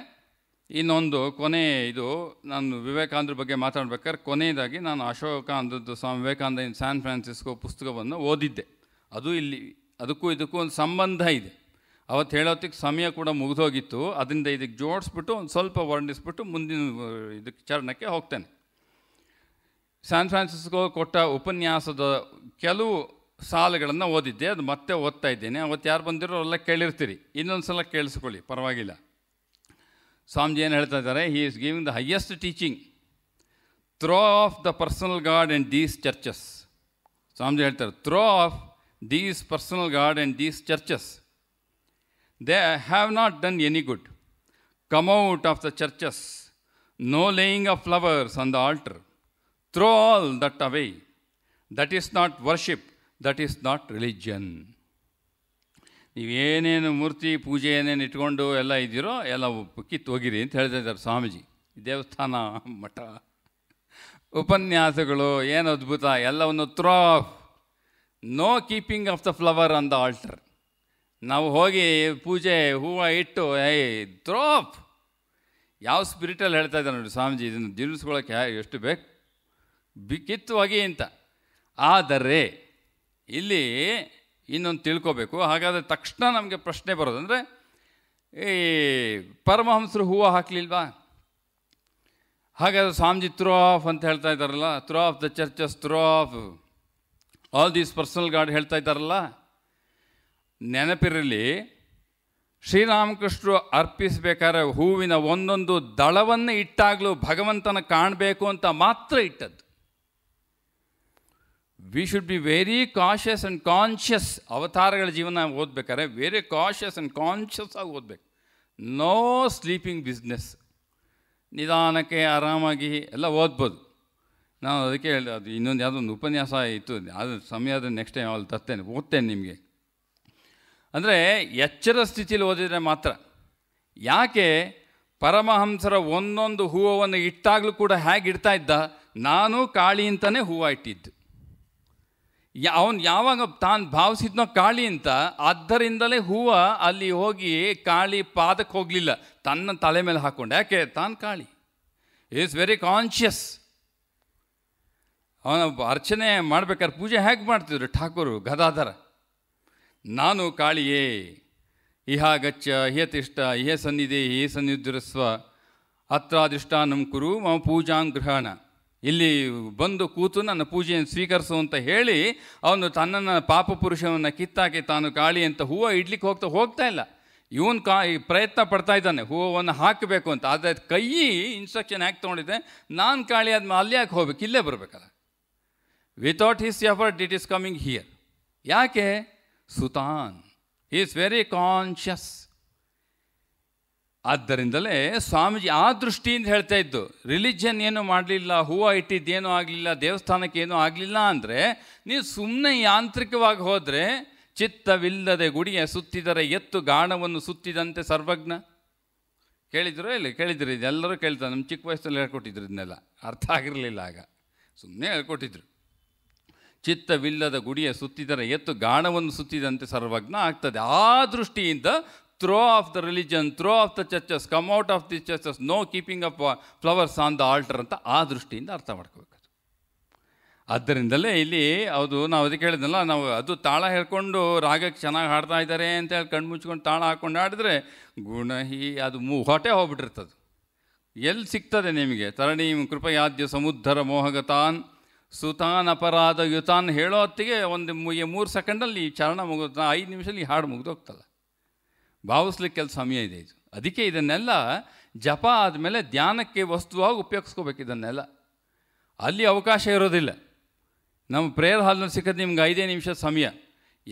ಇನ್ನೊಂದು ಕೊನೆ ಇದು ನಾನು ವಿವೇಕಾನಂದ್ರ ಬಗ್ಗೆ ಮಾತಾಡ್ಬೇಕಾದ್ರೆ ಕೊನೆಯದಾಗಿ ನಾನು ಅಶೋಕಾನಂದದ್ದು Swami Vivekananda in San Francisco ಪುಸ್ತಕವನ್ನು ಓದಿದ್ದೆ ಅದು ಇಲ್ಲಿ ಅದಕ್ಕೂ ಇದಕ್ಕೂ ಒಂದು ಸಂಬಂಧ ಇದೆ ಅವತ್ತು ಹೇಳೋತ್ತಿಗೆ ಸಮಯ ಕೂಡ ಮುಗಿದೋಗಿತ್ತು ಅದರಿಂದ ಇದಕ್ಕೆ ಜೋಡಿಸ್ಬಿಟ್ಟು ಒಂದು ಸ್ವಲ್ಪ ವರ್ಣಿಸ್ಬಿಟ್ಟು ಮುಂದಿನ ಇದಕ್ಕೆ ಚರಣಕ್ಕೆ ಹೋಗ್ತೇನೆ ಸ್ಯಾನ್ ಫ್ರಾನ್ಸಿಸ್ಕೋ ಕೊಟ್ಟ ಉಪನ್ಯಾಸದ ಕೆಲವು ಸಾಲುಗಳನ್ನು ಓದಿದ್ದೆ ಅದು ಮತ್ತೆ ಓದ್ತಾ ಇದ್ದೇನೆ ಅವತ್ತು ಯಾರು ಬಂದಿರೋ ಅವರೆಲ್ಲ ಕೇಳಿರ್ತೀರಿ ಇನ್ನೊಂದು ಸಲ ಕೇಳಿಸ್ಕೊಳ್ಳಿ ಪರವಾಗಿಲ್ಲ ಸ್ವಾಮೀಜಿ ಏನು ಹೇಳ್ತಾ ಇದ್ದಾರೆ he is giving the highest teaching throw off the personal god and these churches Swamiji ಹೇಳ್ತಾರೆ throw off these personal god and these churches They have not done any good. Come out of the churches. No laying of flowers on the altar. Throw all that away. That is not worship. That is not religion. ನೀವೇನೇನು ಮೂರ್ತಿ ಪೂಜೆ ಏನೇನು ಇಟ್ಕೊಂಡು ಎಲ್ಲ ಇದ್ದೀರೋ ಎಲ್ಲ ಕಿತ್ತೋಗಿರಿ ಅಂತ ಹೇಳ್ತಾ ಸ್ವಾಮೀಜಿ ದೇವಸ್ಥಾನ ಮಠ ಉಪನ್ಯಾಸಗಳು ಏನು ಅದ್ಭುತ ಎಲ್ಲವನ್ನು throw off no keeping of the flower on the altar ನಾವು ಹೋಗಿ ಪೂಜೆ ಹೂವು ಇಟ್ಟು ಏಯ್ ದ್ರೋಪ್ ಯಾವ ಸ್ಪಿರಿಟಲ್ಲಿ ಹೇಳ್ತಾ ಇದ್ದಾರೆ ನೋಡಿ ಸ್ವಾಮೀಜಿ ಇದನ್ನು ಜೀರ್ಣಿಸ್ಕೊಳ್ಳೋಕೆ ಎಷ್ಟು ಬೇಕು ಬಿಕ್ಕಿತ್ತು ಹೊಗೆ ಅಂತ ಆದರೆ ಇಲ್ಲಿ ಇನ್ನೊಂದು ತಿಳ್ಕೋಬೇಕು ಹಾಗಾದರೆ ತಕ್ಷಣ ನಮಗೆ ಪ್ರಶ್ನೆ ಬರೋದಂದರೆ ಈ ಪರಮಹಂಸರು ಹೂವು ಹಾಕಲಿಲ್ವಾ ಹಾಗಾದ್ರೆ ಸ್ವಾಮೀಜಿ ತ್ರೋ ಆಫ್ ಅಂತ ಹೇಳ್ತಾ ಇದ್ದಾರಲ್ಲ throw off the churches throw off all these personal god ಹೇಳ್ತಾ ಇದ್ದಾರಲ್ಲ ನೆನಪಿರಲಿ ಶ್ರೀರಾಮಕೃಷ್ಣರು ಅರ್ಪಿಸಬೇಕಾದ್ರೆ ಹೂವಿನ ಒಂದೊಂದು ದಳವನ್ನು ಇಟ್ಟಾಗಲೂ ಭಗವಂತನ ಕಾಣಬೇಕು ಅಂತ ಮಾತ್ರ ಇಟ್ಟದ್ದು we should be very cautious and conscious ಅವತಾರಗಳ ಜೀವನ ಓದಬೇಕಾದ್ರೆ ವೆರಿ ಕಾಶಿಯಸ್ ಆ್ಯಂಡ್ ಕಾನ್ಷಿಯಸ್ ಆಗಿ ಓದಬೇಕು ನೋ ಸ್ಲೀಪಿಂಗ್ ಬಿಸ್ನೆಸ್ ನಿಧಾನಕ್ಕೆ ಆರಾಮಾಗಿ ಎಲ್ಲ ಓದ್ಬೋದು ನಾನು ಅದಕ್ಕೆ ಹೇಳಿದೆ ಅದು ಇನ್ನೊಂದು ಯಾವುದೊಂದು ಉಪನ್ಯಾಸ ಇತ್ತು ಅದು ಸಮಯದ ನೆಕ್ಸ್ಟ್ ಟೈಮ್ ಅಲ್ಲಿ ತರ್ತೇನೆ ಓದ್ತೇನೆ ನಿಮಗೆ ಅಂದರೆ ಎಚ್ಚರ ಸ್ಥಿತಿಯಲ್ಲಿ ಓದಿದರೆ ಮಾತ್ರ ಯಾಕೆ ಪರಮಹಂಸರ ಒಂದೊಂದು ಹೂವನ್ನು ಇಟ್ಟಾಗಲೂ ಕೂಡ ಹೇಗೆ ಇಡ್ತಾ ಇದ್ದ ನಾನು ಕಾಳಿ ಅಂತಲೇ ಹೂವು ಇಟ್ಟಿದ್ದು ಯಾ ಅವನು ಯಾವಾಗ ತಾನು ಭಾವಿಸಿದ್ನೋ ಕಾಳಿ ಅಂತ ಅದರಿಂದಲೇ ಹೂವು ಅಲ್ಲಿ ಹೋಗಿ ಕಾಳಿ ಪಾದಕ್ಕೆ ಹೋಗಲಿಲ್ಲ ತನ್ನ ತಲೆ ಮೇಲೆ ಹಾಕ್ಕೊಂಡು ಯಾಕೆ ತಾನು ಕಾಳಿ ಈಸ್ ವೆರಿ ಕಾನ್ಷಿಯಸ್ ಅವನ ಅರ್ಚನೆ ಮಾಡ್ಬೇಕಾದ್ರೆ ಪೂಜೆ ಹೇಗೆ ಮಾಡ್ತಿದ್ರು ಠಾಕೂರು ಗದಾಧರ ನಾನು ಕಾಳಿಯೇ ಇಹ ಗಚ್ಚ ಇಹತಿಷ್ಠ ಇಹ ಸನ್ನಿಧಿ ಇಹ ಸನ್ನಿಧುರಸ್ವ ಅತ್ರಾಧಿಷ್ಠಾನಂ ಕುರು ಮಾ ಪೂಜಾಂ ಗೃಹಣ ಇಲ್ಲಿ ಬಂದು ಕೂತು ನನ್ನ ಪೂಜೆಯನ್ನು ಸ್ವೀಕರಿಸು ಅಂತ ಹೇಳಿ ಅವನು ತನ್ನನ್ನು ಪಾಪ ಪುರುಷವನ್ನು ಕಿತ್ತಾಕಿ ತಾನು ಕಾಳಿ ಅಂತ ಹೂವು ಇಡ್ಲಿಕ್ಕೆ ಹೋಗ್ತಾ ಹೋಗ್ತಾ ಇಲ್ಲ ಇವನು ಕಾ ಪ್ರಯತ್ನ ಪಡ್ತಾ ಇದ್ದಾನೆ ಹೂವನ್ನು ಹಾಕಬೇಕು ಅಂತ ಆದರೆ ಕೈ ಇನ್ಸ್ಟ್ರಕ್ಷನ್ ಯಾಕೆ ತೊಗೊಂಡಿದ್ದೆ ನಾನು ಕಾಳಿ ಆದ್ಮೇಲೆ ಅಲ್ಲಿ ಯಾಕೆ ಹೋಗ್ಬೇಕು ಇಲ್ಲೇ ಬರಬೇಕಲ್ಲ without his effort it is coming here ಯಾಕೆ ಸುತಾನ್ ಈಸ್ ವೆರಿ ಕಾನ್ಷಿಯಸ್ ಆದ್ದರಿಂದಲೇ ಸ್ವಾಮೀಜಿ ಆ ದೃಷ್ಟಿಯಿಂದ ಹೇಳ್ತಾ ಇದ್ದು ರಿಲಿಜನ್ ಏನು ಮಾಡಲಿಲ್ಲ ಹೂವು ಇಟ್ಟಿದ್ದೇನೂ ಆಗಲಿಲ್ಲ ದೇವಸ್ಥಾನಕ್ಕೆ ಏನೂ ಆಗಲಿಲ್ಲ ಅಂದರೆ ನೀವು ಸುಮ್ಮನೆ ಯಾಂತ್ರಿಕವಾಗಿ ಹೋದರೆ ಚಿತ್ತವಿಲ್ಲದೆ ಗುಡಿಯ ಸುತ್ತಿದರೆ ಎತ್ತು ಗಾಣವನ್ನು ಸುತ್ತಿದಂತೆ ಸರ್ವಜ್ಞ ಕೇಳಿದ್ರು ಇಲ್ಲ ಕೇಳಿದ್ರು ಇದೆಲ್ಲರೂ ಕೇಳ್ತಾರೆ ನಮ್ಮ ಚಿಕ್ಕ ವಯಸ್ಸಲ್ಲಿ ಹೇಳ್ಕೊಟ್ಟಿದ್ರು ಇದನ್ನೆಲ್ಲ ಅರ್ಥ ಆಗಿರಲಿಲ್ಲ ಆಗ ಸುಮ್ಮನೆ ಹೇಳ್ಕೊಟ್ಟಿದ್ರು ಚಿತ್ತವಿಲ್ಲದ ಗುಡಿಯ ಸುತ್ತಿದರೆ ಎತ್ತು ಗಾಣವನ್ನು ಸುತ್ತಿದಂತೆ ಸರ್ವಜ್ಞ ಆಗ್ತದೆ ಆ ದೃಷ್ಟಿಯಿಂದ throw off the religion throw off the churches come out of the churches no keeping up flowers on the altar ಅಂತ ಆ ದೃಷ್ಟಿಯಿಂದ ಅರ್ಥ ಮಾಡ್ಕೋಬೇಕು ಆದ್ದರಿಂದಲೇ ಇಲ್ಲಿ ಅದು ನಾವು ಅದಕ್ಕೆ ಹೇಳಿದ್ನಲ್ಲ ನಾವು ಅದು ತಾಳ ಹೇಳ್ಕೊಂಡು ರಾಗಕ್ಕೆ ಚೆನ್ನಾಗಿ ಹಾಡ್ತಾ ಇದ್ದಾರೆ ಅಂತ ಕಣ್ಣು ಮುಚ್ಕೊಂಡು ತಾಳ ಹಾಕ್ಕೊಂಡು ಆಡಿದ್ರೆ ಗುಣಹಿ ಅದು ಮೂ ಹೊಟ್ಟೆ ಹೋಗ್ಬಿಟ್ಟಿರ್ತದೆ ಎಲ್ಲಿ ಸಿಗ್ತದೆ ನಿಮಗೆ ತರಣಿ ಕೃಪಯಾದ್ಯ ಸಮುದ್ಧರ ಮೋಹಗತಾನ್ ಸುತಾನ್ ಅಪರಾಧ ಯುತಾನ್ ಹೇಳೋ ಹೊತ್ತಿಗೆ ಒಂದು ಮೂರು ಸೆಕೆಂಡಲ್ಲಿ ಚರಣ ಮುಗಿದ ಐದು ನಿಮಿಷದಲ್ಲಿ ಹಾಡು ಮುಗಿದೋಗ್ತಲ್ಲ ಭಾವಿಸ್ಲಿಕ್ಕೆ ಕೆಲಸ ಸಮಯ ಇದೆ ಇದು ಅದಕ್ಕೆ ಇದನ್ನೆಲ್ಲ ಜಪ ಆದಮೇಲೆ ಧ್ಯಾನಕ್ಕೆ ವಸ್ತುವಾಗಿ ಉಪಯೋಗಿಸ್ಕೋಬೇಕು ಇದನ್ನೆಲ್ಲ ಅಲ್ಲಿ ಅವಕಾಶ ಇರೋದಿಲ್ಲ ನಮ್ಮ ಪ್ರೇಯರ್ ಹಾಲ್ನಲ್ಲಿ ಸಿಕ್ಕದ ನಿಮ್ಗೆ ಐದೇ ನಿಮಿಷ ಸಮಯ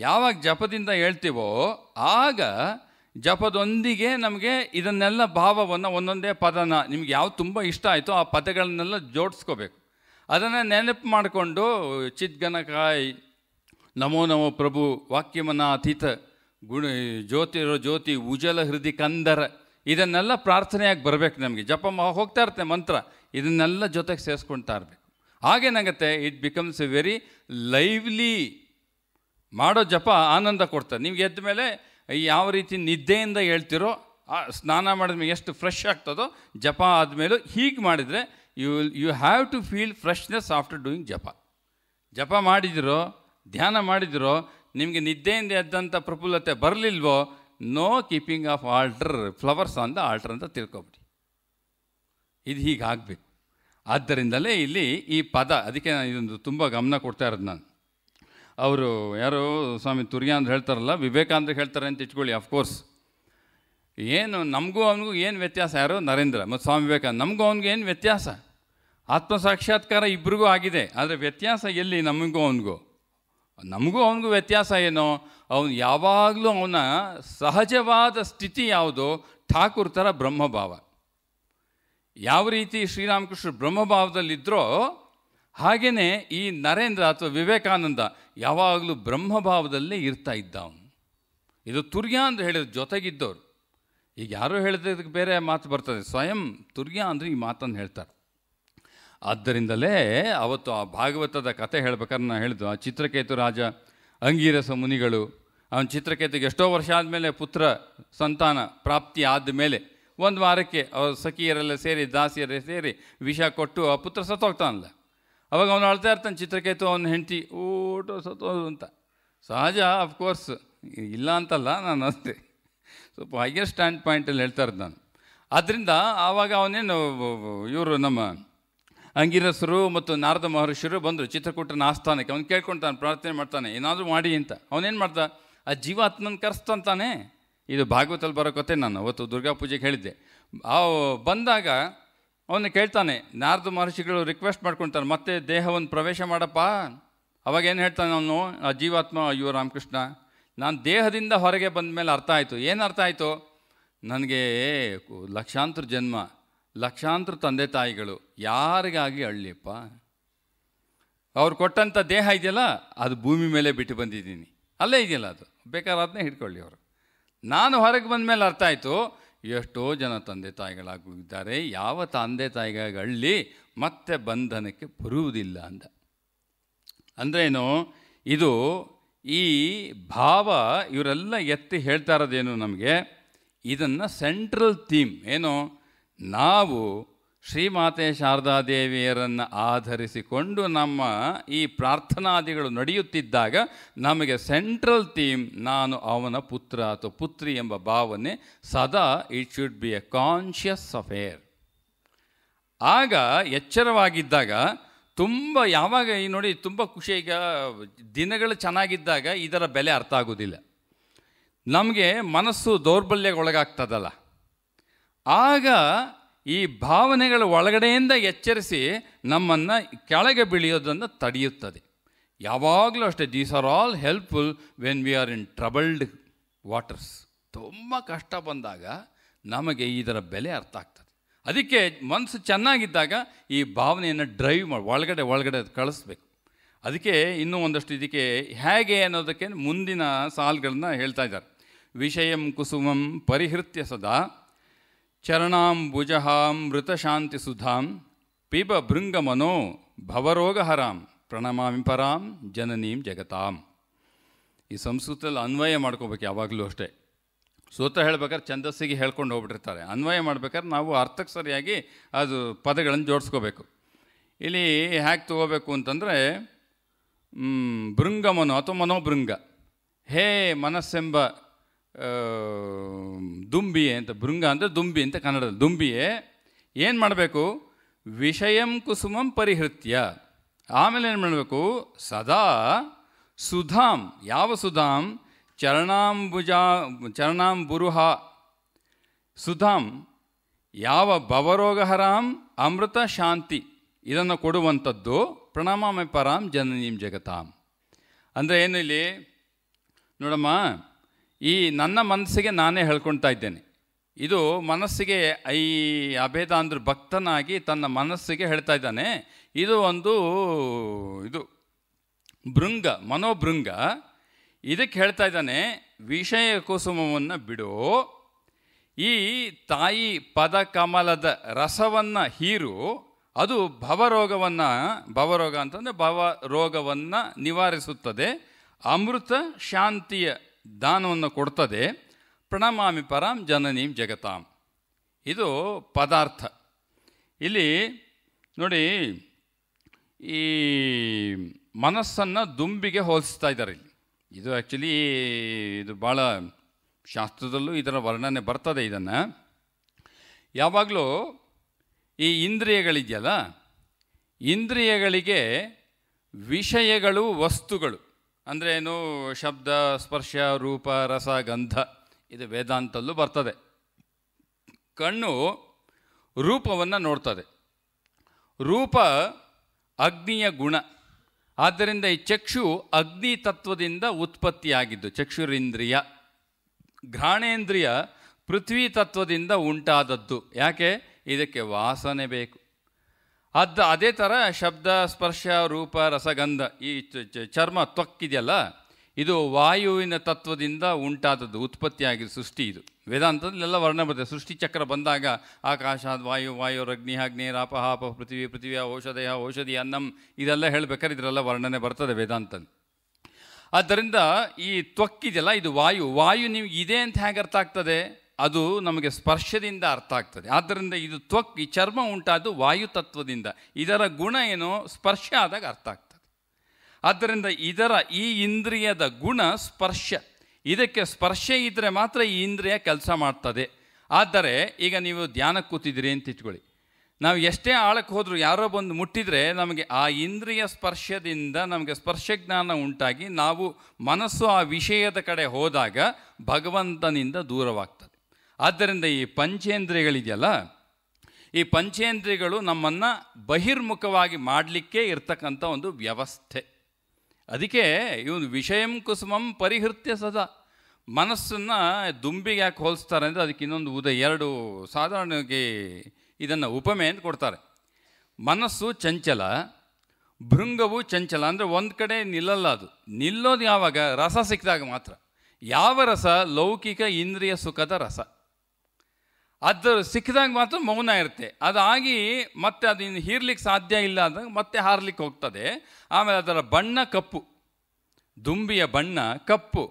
ಯಾವಾಗ ಜಪದಿಂದ ಹೇಳ್ತೀವೋ ಆಗ ಜಪದೊಂದಿಗೆ ನಮಗೆ ಇದನ್ನೆಲ್ಲ ಭಾವವನ್ನು ಒಂದೊಂದೇ ಪದನ ನಿಮ್ಗೆ ಯಾವ್ದು ತುಂಬ ಇಷ್ಟ ಆಯಿತೋ ಆ ಪದಗಳನ್ನೆಲ್ಲ ಜೋಡಿಸ್ಕೋಬೇಕು ಅದನ್ನು ನೆನಪು ಮಾಡಿಕೊಂಡು ಚಿದ್ಗನಕಾಯಿ ನಮೋ ನಮೋ ಪ್ರಭು ವಾಕ್ಯಮನಾತೀತ ಗುಣ ಜ್ಯೋತಿರೋ ಜ್ಯೋತಿ ಉಜಲ ಹೃದಯ ಕಂದರ ಇದನ್ನೆಲ್ಲ ಪ್ರಾರ್ಥನೆಯಾಗಿ ಬರಬೇಕು ನಮಗೆ ಜಪ ಹೋಗ್ತಾ ಇರುತ್ತೆ ಮಂತ್ರ ಇದನ್ನೆಲ್ಲ ಜೊತೆಗೆ ಸೇರಿಸ್ಕೊಳ್ತಾ ಇರಬೇಕು ಹಾಗೇನಾಗುತ್ತೆ it becomes a very lively ಮಾಡೋ ಜಪ ಆನಂದ ಕೊಡ್ತಾರೆ ನಿಮ್ಗೆ ಎದ್ದ ಮೇಲೆ ಯಾವ ರೀತಿ ನಿದ್ದೆಯಿಂದ ಹೇಳ್ತಿರೋ ಸ್ನಾನ ಮಾಡಿದ್ಮೇಲೆ ಎಷ್ಟು ಫ್ರೆಶ್ ಆಗ್ತದೋ ಜಪ ಆದಮೇಲೂ ಹೀಗೆ ಮಾಡಿದರೆ you you have to feel freshness after doing ಜಪ ಜಪ ಮಾಡಿದಿರೋ ಧ್ಯಾನ ಮಾಡಿದಿರೋ ನಿಮಗೆ ನಿದ್ದೆಯಿಂದ ಎದ್ದಂಥ ಪ್ರಫುಲ್ಲತೆ ಬರಲಿಲ್ವೋ no keeping of altar flowers on the altar ಅಂತ ತಿಳ್ಕೊಬಿಡಿ ಇದು ಹೀಗಾಗಬೇಕು ಆದ್ದರಿಂದಲೇ ಇಲ್ಲಿ ಈ ಪದ ಅದಕ್ಕೆ ನಾನು ಇದೊಂದು ತುಂಬ ಗಮನ ಕೊಡ್ತಾ ಇರೋದು ನಾನು ಅವರು ಯಾರು ಸ್ವಾಮಿ ತುರ್ಯಾ ಅಂತ ಹೇಳ್ತಾರಲ್ಲ ವಿವೇಕಾನಂದ ಹೇಳ್ತಾರೆ ಅಂತ ಇಟ್ಕೊಳ್ಳಿ ಅಫ್ಕೋರ್ಸ್ ಏನು ನಮಗೂ ಅವನಿಗೂ ಏನು ವ್ಯತ್ಯಾಸ ಯಾರು ನರೇಂದ್ರ ಮತ್ತು ಸ್ವಾಮಿ ವಿವೇಕಾನಂದ ನಮಗೂ ಅವನಿಗೆ ಏನು ವ್ಯತ್ಯಾಸ ಸಾಕ್ಷಾತ್ಕಾರ ಇಬ್ಬರಿಗೂ ಆಗಿದೆ ಆದರೆ ವ್ಯತ್ಯಾಸ ಎಲ್ಲಿ ನಮಗೂ ಅವನಿಗೂ ನಮಗೂ ಅವನಿಗೂ ವ್ಯತ್ಯಾಸ ಏನೋ ಅವನು ಯಾವಾಗಲೂ ಅವನ ಸಹಜವಾದ ಸ್ಥಿತಿ ಯಾವುದು ಠಾಕೂರ್ ಥರ ಬ್ರಹ್ಮಭಾವ ಯಾವ ರೀತಿ ಶ್ರೀರಾಮಕೃಷ್ಣ ಬ್ರಹ್ಮಭಾವದಲ್ಲಿದ್ದರೋ ಹಾಗೆಯೇ ಈ ನರೇಂದ್ರ ಅಥವಾ ವಿವೇಕಾನಂದ ಯಾವಾಗಲೂ ಬ್ರಹ್ಮಭಾವದಲ್ಲೇ ಇರ್ತಾ ಇದ್ದ ಅವನು ಇದು ತುರ್ಯ ಅಂತ ಹೇಳಿದ್ರು ಜೊತೆಗಿದ್ದವರು ಈಗ ಯಾರೋ ಹೇಳಿದ್ದಕ್ಕೆ ಬೇರೆ ಮಾತು ಬರ್ತದೆ ಸ್ವಯಂ ತುರ್ಯ ಅಂದರೆ ಈ ಮಾತನ್ನು ಹೇಳ್ತಾರೆ ಆದ್ದರಿಂದಲೇ ಅವತ್ತು ಆ ಭಾಗವತದ ಕತೆ ಹೇಳ್ಬೇಕಾದ್ರೆ ನಾನು ಹೇಳಿದ್ದು ಆ ಚಿತ್ರಕೇತು ರಾಜ ಅಂಗೀರಸ ಮುನಿಗಳು ಅವನ ಚಿತ್ರಕೇತುಗೆ ಎಷ್ಟೋ ವರ್ಷ ಆದಮೇಲೆ ಪುತ್ರ ಸಂತಾನ ಪ್ರಾಪ್ತಿ ಆದ ಮೇಲೆ ಒಂದು ವಾರಕ್ಕೆ ಅವರ ಸಖಿಯರೆಲ್ಲ ಸೇರಿ ದಾಸಿಯರೇ ಸೇರಿ ವಿಷ ಕೊಟ್ಟು ಆ ಪುತ್ರ ಸತ್ತೋಗ್ತಾನಲ್ಲ ಅವಾಗ ಅವನು ಅಳ್ತಾ ಇರ್ತಾನೆ ಚಿತ್ರಕೇತು ಅವನ ಹೆಂಡತಿ ಊಟ ಸತ್ತೋದು ಅಂತ ಸಹಜ ಕೋರ್ಸ್ ಇಲ್ಲ ಅಂತಲ್ಲ ನಾನು ಅಷ್ಟೇ ಸ್ವಲ್ಪ ಹೈಯರ್ ಸ್ಟ್ಯಾಂಡ್ ಪಾಯಿಂಟಲ್ಲಿ ಹೇಳ್ತಾ ಇರೋದು ನಾನು ಆದ್ದರಿಂದ ಆವಾಗ ಅವನೇನು ಇವರು ನಮ್ಮ ಅಂಗಿರಸರು ಮತ್ತು ನಾರದ ಮಹರ್ಷಿಯರು ಬಂದರು ಚಿತ್ರಕೂಟನ ಆಸ್ಥಾನಕ್ಕೆ ಅವ್ನು ಕೇಳ್ಕೊಳ್ತಾನೆ ಪ್ರಾರ್ಥನೆ ಮಾಡ್ತಾನೆ ಏನಾದರೂ ಮಾಡಿ ಅಂತ ಅವನೇನು ಮಾಡ್ತಾ ಆ ಜೀವಾತ್ಮನ ಕರೆಸ್ತಾನೆ ಇದು ಭಾಗವತಲ್ಲಿ ಬರೋ ಕತೆ ನಾನು ಅವತ್ತು ದುರ್ಗಾ ಪೂಜೆಗೆ ಹೇಳಿದ್ದೆ ಆ ಬಂದಾಗ ಅವನು ಕೇಳ್ತಾನೆ ನಾರದ ಮಹರ್ಷಿಗಳು ರಿಕ್ವೆಸ್ಟ್ ಮಾಡ್ಕೊಳ್ತಾನೆ ಮತ್ತೆ ದೇಹವನ್ನು ಪ್ರವೇಶ ಮಾಡಪ್ಪ ಅವಾಗೇನು ಹೇಳ್ತಾನೆ ಅವನು ಆ ಜೀವಾತ್ಮ ಅಯ್ಯೋ ರಾಮಕೃಷ್ಣ ನಾನು ದೇಹದಿಂದ ಹೊರಗೆ ಬಂದ ಮೇಲೆ ಅರ್ಥ ಆಯಿತು ಏನು ಅರ್ಥ ಆಯಿತು ನನಗೆ ಲಕ್ಷಾಂತರ ಜನ್ಮ ಲಕ್ಷಾಂತರ ತಂದೆ ತಾಯಿಗಳು ಯಾರಿಗಾಗಿ ಅಳ್ಳಿಯಪ್ಪ ಅವ್ರು ಕೊಟ್ಟಂಥ ದೇಹ ಇದೆಯಲ್ಲ ಅದು ಭೂಮಿ ಮೇಲೆ ಬಿಟ್ಟು ಬಂದಿದ್ದೀನಿ ಅಲ್ಲೇ ಇದೆಯಲ್ಲ ಅದು ಅದನ್ನೇ ಹಿಡ್ಕೊಳ್ಳಿ ಅವರು ನಾನು ಹೊರಗೆ ಬಂದ ಮೇಲೆ ಅರ್ಥ ಆಯಿತು ಎಷ್ಟೋ ಜನ ತಂದೆ ತಾಯಿಗಳಾಗಿದ್ದಾರೆ ಯಾವ ತಂದೆ ತಾಯಿಗಾಗಿ ಅಳ್ಳಿ ಮತ್ತೆ ಬಂಧನಕ್ಕೆ ಬರುವುದಿಲ್ಲ ಅಂತ ಅಂದ್ರೇನು ಇದು ಈ ಭಾವ ಇವರೆಲ್ಲ ಎತ್ತಿ ಹೇಳ್ತಾ ಇರೋದೇನು ನಮಗೆ ಇದನ್ನು ಸೆಂಟ್ರಲ್ ಥೀಮ್ ಏನು ನಾವು ಶ್ರೀಮಾತೆ ಶಾರದಾದೇವಿಯರನ್ನು ಆಧರಿಸಿಕೊಂಡು ನಮ್ಮ ಈ ಪ್ರಾರ್ಥನಾದಿಗಳು ನಡೆಯುತ್ತಿದ್ದಾಗ ನಮಗೆ ಸೆಂಟ್ರಲ್ ಥೀಮ್ ನಾನು ಅವನ ಪುತ್ರ ಅಥವಾ ಪುತ್ರಿ ಎಂಬ ಭಾವನೆ ಸದಾ it should be a conscious affair ಆಗ ಎಚ್ಚರವಾಗಿದ್ದಾಗ ತುಂಬ ಯಾವಾಗ ಈ ನೋಡಿ ತುಂಬ ಖುಷಿ ಈಗ ದಿನಗಳು ಚೆನ್ನಾಗಿದ್ದಾಗ ಇದರ ಬೆಲೆ ಅರ್ಥ ಆಗೋದಿಲ್ಲ ನಮಗೆ ಮನಸ್ಸು ಒಳಗಾಗ್ತದಲ್ಲ ಆಗ ಈ ಭಾವನೆಗಳ ಒಳಗಡೆಯಿಂದ ಎಚ್ಚರಿಸಿ ನಮ್ಮನ್ನು ಕೆಳಗೆ ಬೀಳಿಯೋದನ್ನು ತಡೆಯುತ್ತದೆ ಯಾವಾಗಲೂ ಅಷ್ಟೇ these are all helpful when we are in troubled waters ತುಂಬ ಕಷ್ಟ ಬಂದಾಗ ನಮಗೆ ಇದರ ಬೆಲೆ ಅರ್ಥ ಆಗ್ತದೆ ಅದಕ್ಕೆ ಮನಸ್ಸು ಚೆನ್ನಾಗಿದ್ದಾಗ ಈ ಭಾವನೆಯನ್ನು ಡ್ರೈವ್ ಮಾಡಿ ಒಳಗಡೆ ಒಳಗಡೆ ಕಳಿಸ್ಬೇಕು ಅದಕ್ಕೆ ಇನ್ನೂ ಒಂದಷ್ಟು ಇದಕ್ಕೆ ಹೇಗೆ ಅನ್ನೋದಕ್ಕೆ ಮುಂದಿನ ಸಾಲ್ಗಳನ್ನ ಹೇಳ್ತಾ ಇದ್ದಾರೆ ವಿಷಯಂ ಕುಸುಮಂ ಪರಿಹೃತ್ಯ ಸದಾ ಶಾಂತಿ ಸುಧಾಂ ಪಿಬ ಮನೋ ಭವರೋಗಹರಾಂ ಪ್ರಣಮಾಮಿ ಪರಾಂ ಜನನೀಂ ಜಗತಾಂ ಈ ಸಂಸ್ಕೃತದಲ್ಲಿ ಅನ್ವಯ ಮಾಡ್ಕೋಬೇಕು ಯಾವಾಗಲೂ ಅಷ್ಟೇ ಸೂತ್ರ ಹೇಳ್ಬೇಕಾದ್ರೆ ಛಂದಸ್ಸಿಗೆ ಹೇಳ್ಕೊಂಡು ಹೋಗ್ಬಿಟ್ಟಿರ್ತಾರೆ ಅನ್ವಯ ಮಾಡ್ಬೇಕಾದ್ರೆ ನಾವು ಅರ್ಥಕ್ಕೆ ಸರಿಯಾಗಿ ಅದು ಪದಗಳನ್ನು ಜೋಡಿಸ್ಕೋಬೇಕು ಇಲ್ಲಿ ಹ್ಯಾಕ್ ತಗೋಬೇಕು ಅಂತಂದರೆ ಭೃಂಗ ಮನೋ ಅಥವಾ ಮನೋಭೃಂಗ ಹೇ ಮನಸ್ಸೆಂಬ ದುಂಬಿಯೇ ಅಂತ ಭೃಂಗ ಅಂದರೆ ದುಂಬಿ ಅಂತ ಕನ್ನಡ ದುಂಬಿಯೇ ಏನು ಮಾಡಬೇಕು ವಿಷಯಂ ಕುಸುಮಂ ಪರಿಹೃತ್ಯ ಆಮೇಲೆ ಏನು ಮಾಡಬೇಕು ಸದಾ ಸುಧಾಂ ಯಾವ ಸುಧಾಂ ಚರಣಾಂಬುಜ ಚರಣಾಂಬುರುಹ ಸುಧಾಂ ಯಾವ ಭವರೋಗಹರಾಂ ಅಮೃತ ಶಾಂತಿ ಇದನ್ನು ಕೊಡುವಂಥದ್ದು ಪ್ರಣಾಮಾಮೆ ಪರಾಂ ಜನನೀಂ ಜಗತಾಂ ಅಂದರೆ ಏನಿಲ್ಲಿ ನೋಡಮ್ಮ ಈ ನನ್ನ ಮನಸ್ಸಿಗೆ ನಾನೇ ಹೇಳ್ಕೊಳ್ತಾ ಇದ್ದೇನೆ ಇದು ಮನಸ್ಸಿಗೆ ಐ ಅಭೇದ ಅಂದ್ರೆ ಭಕ್ತನಾಗಿ ತನ್ನ ಮನಸ್ಸಿಗೆ ಹೇಳ್ತಾ ಇದ್ದಾನೆ ಇದು ಒಂದು ಇದು ಭೃಂಗ ಮನೋಭೃಂಗ ಇದಕ್ಕೆ ಹೇಳ್ತಾ ಇದ್ದಾನೆ ವಿಷಯ ಕುಸುಮವನ್ನು ಬಿಡು ಈ ತಾಯಿ ಪದಕಮಲದ ರಸವನ್ನು ಹೀರು ಅದು ಭವರೋಗವನ್ನು ಭವರೋಗ ಅಂತಂದರೆ ರೋಗವನ್ನು ನಿವಾರಿಸುತ್ತದೆ ಅಮೃತ ಶಾಂತಿಯ ದಾನವನ್ನು ಕೊಡ್ತದೆ ಪ್ರಣಮಾಮಿ ಪರಂ ಜನನೀಂ ಜಗತಾಂ ಇದು ಪದಾರ್ಥ ಇಲ್ಲಿ ನೋಡಿ ಈ ಮನಸ್ಸನ್ನು ದುಂಬಿಗೆ ಹೋಲಿಸ್ತಾ ಇದ್ದಾರೆ ಇಲ್ಲಿ ಇದು ಆ್ಯಕ್ಚುಲಿ ಇದು ಭಾಳ ಶಾಸ್ತ್ರದಲ್ಲೂ ಇದರ ವರ್ಣನೆ ಬರ್ತದೆ ಇದನ್ನು ಯಾವಾಗಲೂ ಈ ಇಂದ್ರಿಯಗಳಿದೆಯಲ್ಲ ಇಂದ್ರಿಯಗಳಿಗೆ ವಿಷಯಗಳು ವಸ್ತುಗಳು ಅಂದರೆ ಏನು ಶಬ್ದ ಸ್ಪರ್ಶ ರೂಪ ರಸ ಗಂಧ ಇದು ವೇದಾಂತಲ್ಲೂ ಬರ್ತದೆ ಕಣ್ಣು ರೂಪವನ್ನು ನೋಡ್ತದೆ ರೂಪ ಅಗ್ನಿಯ ಗುಣ ಆದ್ದರಿಂದ ಈ ಚಕ್ಷು ಅಗ್ನಿ ತತ್ವದಿಂದ ಉತ್ಪತ್ತಿಯಾಗಿದ್ದು ಚಕ್ಷುರಿಂದ್ರಿಯ ಘ್ರಾಣೇಂದ್ರಿಯ ಪೃಥ್ವಿ ತತ್ವದಿಂದ ಉಂಟಾದದ್ದು ಯಾಕೆ ಇದಕ್ಕೆ ವಾಸನೆ ಬೇಕು ಅದು ಅದೇ ಥರ ಶಬ್ದ ಸ್ಪರ್ಶ ರೂಪ ರಸಗಂಧ ಈ ಚರ್ಮ ತ್ವಕ್ಕಿದೆಯಲ್ಲ ಇದು ವಾಯುವಿನ ತತ್ವದಿಂದ ಉಂಟಾದದ್ದು ಉತ್ಪತ್ತಿಯಾಗಿ ಸೃಷ್ಟಿ ಇದು ಎಲ್ಲ ವರ್ಣ ಬರುತ್ತೆ ಸೃಷ್ಟಿಚಕ್ರ ಬಂದಾಗ ಆಕಾಶ ವಾಯು ವಾಯು ಅಗ್ನಿ ರಾಪ ಹಾಪ ಪೃಥ್ವಿ ಪೃಥ್ವಿ ಔಷಧಯ ಔಷಧಿ ಅನ್ನಂ ಇದೆಲ್ಲ ಹೇಳಬೇಕಾದ್ರೆ ಇದರೆಲ್ಲ ವರ್ಣನೆ ಬರ್ತದೆ ವೇದಾಂತ ಆದ್ದರಿಂದ ಈ ತ್ವಕ್ಕಿದೆಯಲ್ಲ ಇದು ವಾಯು ವಾಯು ನಿಮ್ಗೆ ಇದೆ ಅಂತ ಹೇಗೆ ಅರ್ಥ ಆಗ್ತದೆ ಅದು ನಮಗೆ ಸ್ಪರ್ಶದಿಂದ ಅರ್ಥ ಆಗ್ತದೆ ಆದ್ದರಿಂದ ಇದು ತ್ವಕ್ ಈ ಚರ್ಮ ಉಂಟಾದ್ದು ವಾಯು ತತ್ವದಿಂದ ಇದರ ಗುಣ ಏನು ಸ್ಪರ್ಶ ಆದಾಗ ಅರ್ಥ ಆಗ್ತದೆ ಆದ್ದರಿಂದ ಇದರ ಈ ಇಂದ್ರಿಯದ ಗುಣ ಸ್ಪರ್ಶ ಇದಕ್ಕೆ ಸ್ಪರ್ಶ ಇದ್ದರೆ ಮಾತ್ರ ಈ ಇಂದ್ರಿಯ ಕೆಲಸ ಮಾಡ್ತದೆ ಆದರೆ ಈಗ ನೀವು ಧ್ಯಾನಕ್ಕೆ ಕೂತಿದ್ದೀರಿ ಅಂತ ಇಟ್ಕೊಳ್ಳಿ ನಾವು ಎಷ್ಟೇ ಆಳಕ್ಕೆ ಹೋದರೂ ಯಾರೋ ಬಂದು ಮುಟ್ಟಿದರೆ ನಮಗೆ ಆ ಇಂದ್ರಿಯ ಸ್ಪರ್ಶದಿಂದ ನಮಗೆ ಸ್ಪರ್ಶ ಜ್ಞಾನ ಉಂಟಾಗಿ ನಾವು ಮನಸ್ಸು ಆ ವಿಷಯದ ಕಡೆ ಹೋದಾಗ ಭಗವಂತನಿಂದ ದೂರವಾಗ್ತದೆ ಆದ್ದರಿಂದ ಈ ಪಂಚೇಂದ್ರಿಯಗಳಿದೆಯಲ್ಲ ಈ ಪಂಚೇಂದ್ರಿಯಗಳು ನಮ್ಮನ್ನು ಬಹಿರ್ಮುಖವಾಗಿ ಮಾಡಲಿಕ್ಕೆ ಇರ್ತಕ್ಕಂಥ ಒಂದು ವ್ಯವಸ್ಥೆ ಅದಕ್ಕೆ ಇವನು ವಿಷಯಂ ಕುಸುಮಂ ಪರಿಹೃತ್ಯ ಸದಾ ಮನಸ್ಸನ್ನು ದುಂಬಿಗೆ ಯಾಕೆ ಹೋಲಿಸ್ತಾರೆ ಅಂದರೆ ಅದಕ್ಕೆ ಇನ್ನೊಂದು ಉದ ಎರಡು ಸಾಧಾರಣವಾಗಿ ಇದನ್ನು ಉಪಮೆ ಅಂತ ಕೊಡ್ತಾರೆ ಮನಸ್ಸು ಚಂಚಲ ಭೃಂಗವು ಚಂಚಲ ಅಂದರೆ ಒಂದು ಕಡೆ ನಿಲ್ಲಲ್ಲ ಅದು ನಿಲ್ಲೋದು ಯಾವಾಗ ರಸ ಸಿಕ್ಕಿದಾಗ ಮಾತ್ರ ಯಾವ ರಸ ಲೌಕಿಕ ಇಂದ್ರಿಯ ಸುಖದ ರಸ ಅದು ಸಿಕ್ಕಿದಾಗ ಮಾತ್ರ ಮೌನ ಇರುತ್ತೆ ಅದಾಗಿ ಮತ್ತೆ ಅದನ್ನು ಹೀರ್ಲಿಕ್ಕೆ ಸಾಧ್ಯ ಇಲ್ಲ ಅಂದಾಗ ಮತ್ತೆ ಹಾರ್ಲಿಕ್ಕೆ ಹೋಗ್ತದೆ ಆಮೇಲೆ ಅದರ ಬಣ್ಣ ಕಪ್ಪು ದುಂಬಿಯ ಬಣ್ಣ ಕಪ್ಪು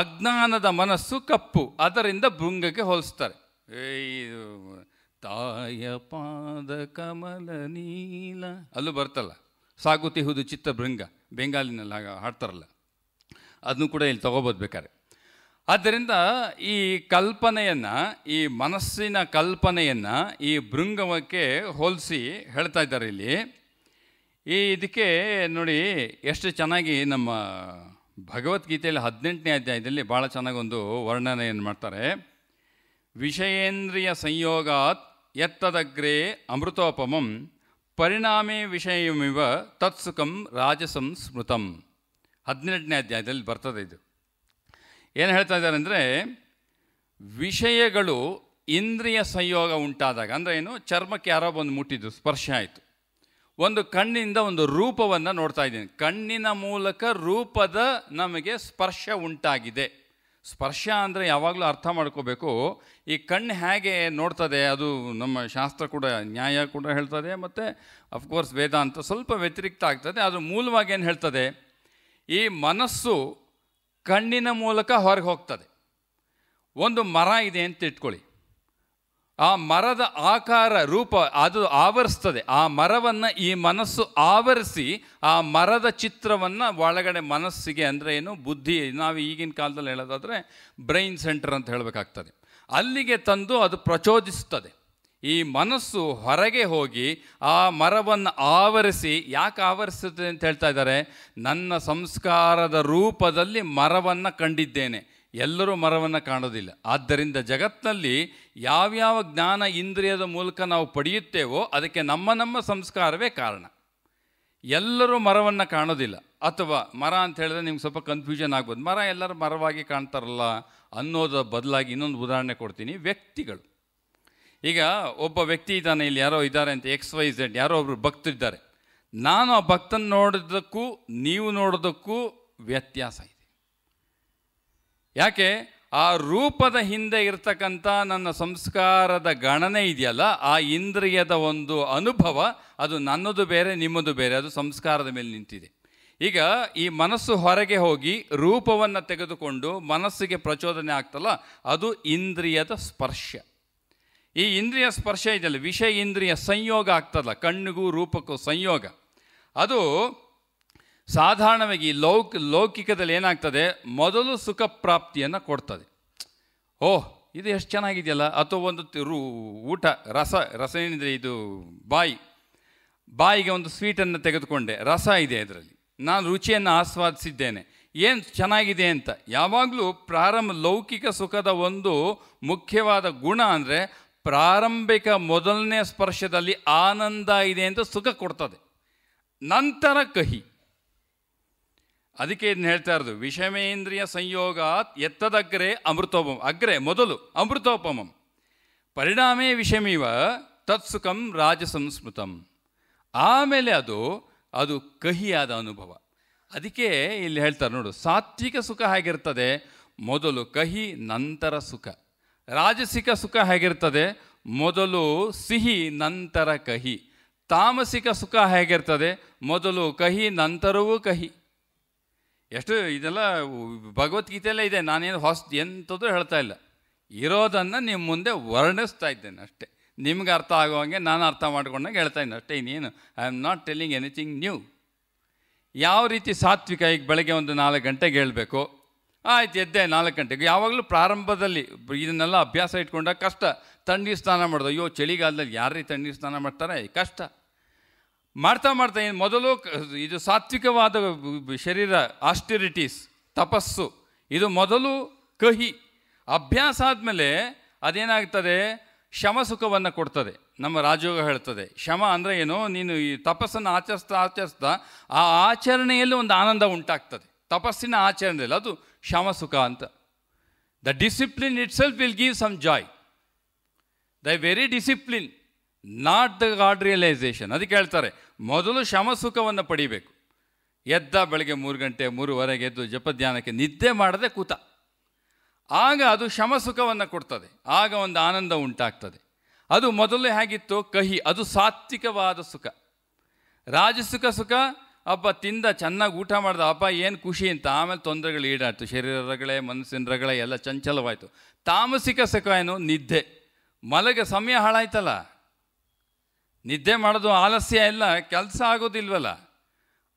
ಅಜ್ಞಾನದ ಮನಸ್ಸು ಕಪ್ಪು ಅದರಿಂದ ಭೃಂಗಕ್ಕೆ ಹೋಲಿಸ್ತಾರೆ ತಾಯ ಪಾದ ಕಮಲ ನೀಲ ಅಲ್ಲೂ ಬರ್ತಲ್ಲ ಸಾಗುತಿ ಹುದು ಚಿತ್ತ ಭೃಂಗ ಬೆಂಗಾಲಿನಲ್ಲಿ ಹಾಡ್ತಾರಲ್ಲ ಅದನ್ನು ಕೂಡ ಇಲ್ಲಿ ತೊಗೋಬೋದು ಬೇಕಾದ್ರೆ ಆದ್ದರಿಂದ ಈ ಕಲ್ಪನೆಯನ್ನು ಈ ಮನಸ್ಸಿನ ಕಲ್ಪನೆಯನ್ನು ಈ ಭೃಂಗವಕ್ಕೆ ಹೋಲಿಸಿ ಹೇಳ್ತಾ ಇದ್ದಾರೆ ಇಲ್ಲಿ ಈ ಇದಕ್ಕೆ ನೋಡಿ ಎಷ್ಟು ಚೆನ್ನಾಗಿ ನಮ್ಮ ಭಗವದ್ಗೀತೆಯಲ್ಲಿ ಹದಿನೆಂಟನೇ ಅಧ್ಯಾಯದಲ್ಲಿ ಭಾಳ ಚೆನ್ನಾಗೊಂದು ವರ್ಣನೆಯನ್ನು ಮಾಡ್ತಾರೆ ವಿಷಯೇಂದ್ರಿಯ ಸಂಯೋಗಾತ್ ಎತ್ತದಗ್ರೆ ಅಮೃತೋಪಮಂ ಪರಿಣಾಮೇ ವಿಷಯಮಿವ ತತ್ಸುಖಂ ರಾಜಸಂ ಸ್ಮೃತಂ ಹದಿನೆಂಟನೇ ಅಧ್ಯಾಯದಲ್ಲಿ ಬರ್ತದೆ ಇದು ಏನು ಹೇಳ್ತಾ ಇದ್ದಾರೆ ಅಂದರೆ ವಿಷಯಗಳು ಇಂದ್ರಿಯ ಸಂಯೋಗ ಉಂಟಾದಾಗ ಅಂದರೆ ಏನು ಚರ್ಮಕ್ಕೆ ಯಾರೋ ಬಂದು ಮುಟ್ಟಿದ್ದು ಸ್ಪರ್ಶ ಆಯಿತು ಒಂದು ಕಣ್ಣಿಂದ ಒಂದು ರೂಪವನ್ನು ನೋಡ್ತಾ ಇದ್ದೀನಿ ಕಣ್ಣಿನ ಮೂಲಕ ರೂಪದ ನಮಗೆ ಸ್ಪರ್ಶ ಉಂಟಾಗಿದೆ ಸ್ಪರ್ಶ ಅಂದರೆ ಯಾವಾಗಲೂ ಅರ್ಥ ಮಾಡ್ಕೋಬೇಕು ಈ ಕಣ್ಣು ಹೇಗೆ ನೋಡ್ತದೆ ಅದು ನಮ್ಮ ಶಾಸ್ತ್ರ ಕೂಡ ನ್ಯಾಯ ಕೂಡ ಹೇಳ್ತದೆ ಮತ್ತು ಅಫ್ಕೋರ್ಸ್ ವೇದಾಂತ ಸ್ವಲ್ಪ ವ್ಯತಿರಿಕ್ತ ಆಗ್ತದೆ ಅದು ಮೂಲವಾಗಿ ಏನು ಹೇಳ್ತದೆ ಈ ಮನಸ್ಸು ಕಣ್ಣಿನ ಮೂಲಕ ಹೊರಗೆ ಹೋಗ್ತದೆ ಒಂದು ಮರ ಇದೆ ಅಂತ ಇಟ್ಕೊಳ್ಳಿ ಆ ಮರದ ಆಕಾರ ರೂಪ ಅದು ಆವರಿಸ್ತದೆ ಆ ಮರವನ್ನು ಈ ಮನಸ್ಸು ಆವರಿಸಿ ಆ ಮರದ ಚಿತ್ರವನ್ನು ಒಳಗಡೆ ಮನಸ್ಸಿಗೆ ಅಂದರೆ ಏನು ಬುದ್ಧಿ ನಾವು ಈಗಿನ ಕಾಲದಲ್ಲಿ ಹೇಳೋದಾದರೆ ಬ್ರೈನ್ ಸೆಂಟರ್ ಅಂತ ಹೇಳಬೇಕಾಗ್ತದೆ ಅಲ್ಲಿಗೆ ತಂದು ಅದು ಪ್ರಚೋದಿಸ್ತದೆ ಈ ಮನಸ್ಸು ಹೊರಗೆ ಹೋಗಿ ಆ ಮರವನ್ನು ಆವರಿಸಿ ಯಾಕೆ ಆವರಿಸುತ್ತೆ ಅಂತ ಹೇಳ್ತಾ ಇದ್ದಾರೆ ನನ್ನ ಸಂಸ್ಕಾರದ ರೂಪದಲ್ಲಿ ಮರವನ್ನು ಕಂಡಿದ್ದೇನೆ ಎಲ್ಲರೂ ಮರವನ್ನು ಕಾಣೋದಿಲ್ಲ ಆದ್ದರಿಂದ ಜಗತ್ತಿನಲ್ಲಿ ಯಾವ್ಯಾವ ಜ್ಞಾನ ಇಂದ್ರಿಯದ ಮೂಲಕ ನಾವು ಪಡೆಯುತ್ತೇವೋ ಅದಕ್ಕೆ ನಮ್ಮ ನಮ್ಮ ಸಂಸ್ಕಾರವೇ ಕಾರಣ ಎಲ್ಲರೂ ಮರವನ್ನು ಕಾಣೋದಿಲ್ಲ ಅಥವಾ ಮರ ಅಂತ ಹೇಳಿದ್ರೆ ನಿಮ್ಗೆ ಸ್ವಲ್ಪ ಕನ್ಫ್ಯೂಷನ್ ಆಗ್ಬೋದು ಮರ ಎಲ್ಲರೂ ಮರವಾಗಿ ಕಾಣ್ತಾರಲ್ಲ ಅನ್ನೋದ ಬದಲಾಗಿ ಇನ್ನೊಂದು ಉದಾಹರಣೆ ಕೊಡ್ತೀನಿ ವ್ಯಕ್ತಿಗಳು ಈಗ ಒಬ್ಬ ವ್ಯಕ್ತಿ ಇದ್ದಾನೆ ಇಲ್ಲಿ ಯಾರೋ ಇದ್ದಾರೆ ಅಂತ ಎಕ್ಸ್ ವೈ ಝೆಡ್ ಯಾರೋ ಒಬ್ಬರು ಇದ್ದಾರೆ ನಾನು ಆ ಭಕ್ತನ ನೋಡೋದಕ್ಕೂ ನೀವು ನೋಡೋದಕ್ಕೂ ವ್ಯತ್ಯಾಸ ಇದೆ ಯಾಕೆ ಆ ರೂಪದ ಹಿಂದೆ ಇರತಕ್ಕಂಥ ನನ್ನ ಸಂಸ್ಕಾರದ ಗಣನೆ ಇದೆಯಲ್ಲ ಆ ಇಂದ್ರಿಯದ ಒಂದು ಅನುಭವ ಅದು ನನ್ನದು ಬೇರೆ ನಿಮ್ಮದು ಬೇರೆ ಅದು ಸಂಸ್ಕಾರದ ಮೇಲೆ ನಿಂತಿದೆ ಈಗ ಈ ಮನಸ್ಸು ಹೊರಗೆ ಹೋಗಿ ರೂಪವನ್ನು ತೆಗೆದುಕೊಂಡು ಮನಸ್ಸಿಗೆ ಪ್ರಚೋದನೆ ಆಗ್ತಲ್ಲ ಅದು ಇಂದ್ರಿಯದ ಸ್ಪರ್ಶ ಈ ಇಂದ್ರಿಯ ಸ್ಪರ್ಶ ಇದೆಯಲ್ಲ ವಿಷಯ ಇಂದ್ರಿಯ ಸಂಯೋಗ ಆಗ್ತದಲ್ಲ ಕಣ್ಣಿಗೂ ರೂಪಕ್ಕೂ ಸಂಯೋಗ ಅದು ಸಾಧಾರಣವಾಗಿ ಲೌಕ್ ಲೌಕಿಕದಲ್ಲಿ ಏನಾಗ್ತದೆ ಮೊದಲು ಸುಖ ಪ್ರಾಪ್ತಿಯನ್ನು ಕೊಡ್ತದೆ ಓಹ್ ಇದು ಎಷ್ಟು ಚೆನ್ನಾಗಿದೆಯಲ್ಲ ಅಥವಾ ಒಂದು ರೂ ಊಟ ರಸ ರಸ ಏನಿದೆ ಇದು ಬಾಯಿ ಬಾಯಿಗೆ ಒಂದು ಸ್ವೀಟನ್ನು ತೆಗೆದುಕೊಂಡೆ ರಸ ಇದೆ ಇದರಲ್ಲಿ ನಾನು ರುಚಿಯನ್ನು ಆಸ್ವಾದಿಸಿದ್ದೇನೆ ಏನು ಚೆನ್ನಾಗಿದೆ ಅಂತ ಯಾವಾಗಲೂ ಪ್ರಾರಂಭ ಲೌಕಿಕ ಸುಖದ ಒಂದು ಮುಖ್ಯವಾದ ಗುಣ ಅಂದರೆ ಪ್ರಾರಂಭಿಕ ಮೊದಲನೇ ಸ್ಪರ್ಶದಲ್ಲಿ ಆನಂದ ಇದೆ ಅಂತ ಸುಖ ಕೊಡ್ತದೆ ನಂತರ ಕಹಿ ಅದಕ್ಕೆ ಇದನ್ನ ಹೇಳ್ತಾ ಇರೋದು ವಿಷಮೇಂದ್ರಿಯ ಸಂಯೋಗ ಎತ್ತದಗ್ರೆ ಅಮೃತೋಪಮ ಅಗ್ರೆ ಮೊದಲು ಅಮೃತೋಪಮಂ ಪರಿಣಾಮೇ ವಿಷಮಿವ ತತ್ಸುಖಂ ರಾಜಸಂಸ್ಮೃತಂ ಆಮೇಲೆ ಅದು ಅದು ಕಹಿಯಾದ ಅನುಭವ ಅದಕ್ಕೆ ಇಲ್ಲಿ ಹೇಳ್ತಾರೆ ನೋಡು ಸಾತ್ವಿಕ ಸುಖ ಹೇಗಿರ್ತದೆ ಮೊದಲು ಕಹಿ ನಂತರ ಸುಖ ರಾಜಸಿಕ ಸುಖ ಹೇಗಿರ್ತದೆ ಮೊದಲು ಸಿಹಿ ನಂತರ ಕಹಿ ತಾಮಸಿಕ ಸುಖ ಹೇಗಿರ್ತದೆ ಮೊದಲು ಕಹಿ ನಂತರವೂ ಕಹಿ ಎಷ್ಟು ಇದೆಲ್ಲ ಭಗವದ್ಗೀತೆಯಲ್ಲೇ ಇದೆ ನಾನೇನು ಹೊಸ ಎಂಥದ್ದು ಹೇಳ್ತಾ ಇಲ್ಲ ಇರೋದನ್ನು ನಿಮ್ಮ ಮುಂದೆ ವರ್ಣಿಸ್ತಾ ಇದ್ದೇನೆ ಅಷ್ಟೇ ನಿಮ್ಗೆ ಅರ್ಥ ಆಗೋ ಹಾಗೆ ನಾನು ಅರ್ಥ ಮಾಡ್ಕೊಂಡಂಗೆ ಹೇಳ್ತಾ ಇದ್ದೀನಿ ಅಷ್ಟೇ ಇನ್ನೇನು I am not telling anything new ಯಾವ ರೀತಿ ಸಾತ್ವಿಕ ಈಗ ಬೆಳಗ್ಗೆ ಒಂದು ನಾಲ್ಕು ಗಂಟೆಗೆ ಹೇಳಬೇಕು ಆಯ್ತು ಎದ್ದೆ ನಾಲ್ಕು ಗಂಟೆಗೆ ಯಾವಾಗಲೂ ಪ್ರಾರಂಭದಲ್ಲಿ ಇದನ್ನೆಲ್ಲ ಅಭ್ಯಾಸ ಇಟ್ಕೊಂಡಾಗ ಕಷ್ಟ ತಣ್ಣೀರು ಸ್ನಾನ ಮಾಡೋದು ಅಯ್ಯೋ ಚಳಿಗಾಲದಲ್ಲಿ ಯಾರೀ ತಣ್ಣೀರು ಸ್ನಾನ ಮಾಡ್ತಾರೆ ಕಷ್ಟ ಮಾಡ್ತಾ ಮಾಡ್ತಾ ಏನು ಮೊದಲು ಇದು ಸಾತ್ವಿಕವಾದ ಶರೀರ ಆಸ್ಟಿರಿಟೀಸ್ ತಪಸ್ಸು ಇದು ಮೊದಲು ಕಹಿ ಅಭ್ಯಾಸ ಆದಮೇಲೆ ಅದೇನಾಗ್ತದೆ ಶಮ ಸುಖವನ್ನು ಕೊಡ್ತದೆ ನಮ್ಮ ರಾಜಯೋಗ ಹೇಳ್ತದೆ ಶಮ ಅಂದರೆ ಏನು ನೀನು ಈ ತಪಸ್ಸನ್ನು ಆಚರಿಸ್ತಾ ಆಚರಿಸ್ತಾ ಆ ಆಚರಣೆಯಲ್ಲಿ ಒಂದು ಆನಂದ ಉಂಟಾಗ್ತದೆ ತಪಸ್ಸಿನ ಆಚರಣೆಯಲ್ಲಿ ಅದು ಶಮಸುಖ ಅಂತ the discipline itself will give some joy the very discipline not the god realisation ಅದಕ್ಕೆ ಹೇಳ್ತಾರೆ ಮೊದಲು ಶಮಸುಖವನ್ನು ಪಡಿಬೇಕು ಎದ್ದ ಬೆಳಗ್ಗೆ ಮೂರು ಗಂಟೆ ಮೂರುವರೆಗೆ ಎದ್ದು ಜಪಧ್ಯಾನಕ್ಕೆ ನಿದ್ದೆ ಮಾಡದೆ ಕೂತ ಆಗ ಅದು ಶಮಸುಖವನ್ನು ಕೊಡ್ತದೆ ಆಗ ಒಂದು ಆನಂದ ಉಂಟಾಗ್ತದೆ ಅದು ಮೊದಲು ಹೇಗಿತ್ತು ಕಹಿ ಅದು ಸಾತ್ವಿಕವಾದ ಸುಖ ರಾಜಸುಖ ಸುಖ ಅಪ್ಪ ತಿಂದ ಚೆನ್ನಾಗಿ ಊಟ ಮಾಡ್ದ ಅಪ್ಪ ಏನು ಖುಷಿ ಅಂತ ಆಮೇಲೆ ತೊಂದರೆಗಳು ಶರೀರ ರಗಳೇ ಮನಸ್ಸಿನ ರಗಳೇ ಎಲ್ಲ ಚಂಚಲವಾಯಿತು ತಾಮಸಿಕ ಸುಖ ಏನು ನಿದ್ದೆ ಮಲಗ ಸಮಯ ಹಾಳಾಯ್ತಲ್ಲ ನಿದ್ದೆ ಮಾಡೋದು ಆಲಸ್ಯ ಎಲ್ಲ ಕೆಲಸ ಆಗೋದಿಲ್ವಲ್ಲ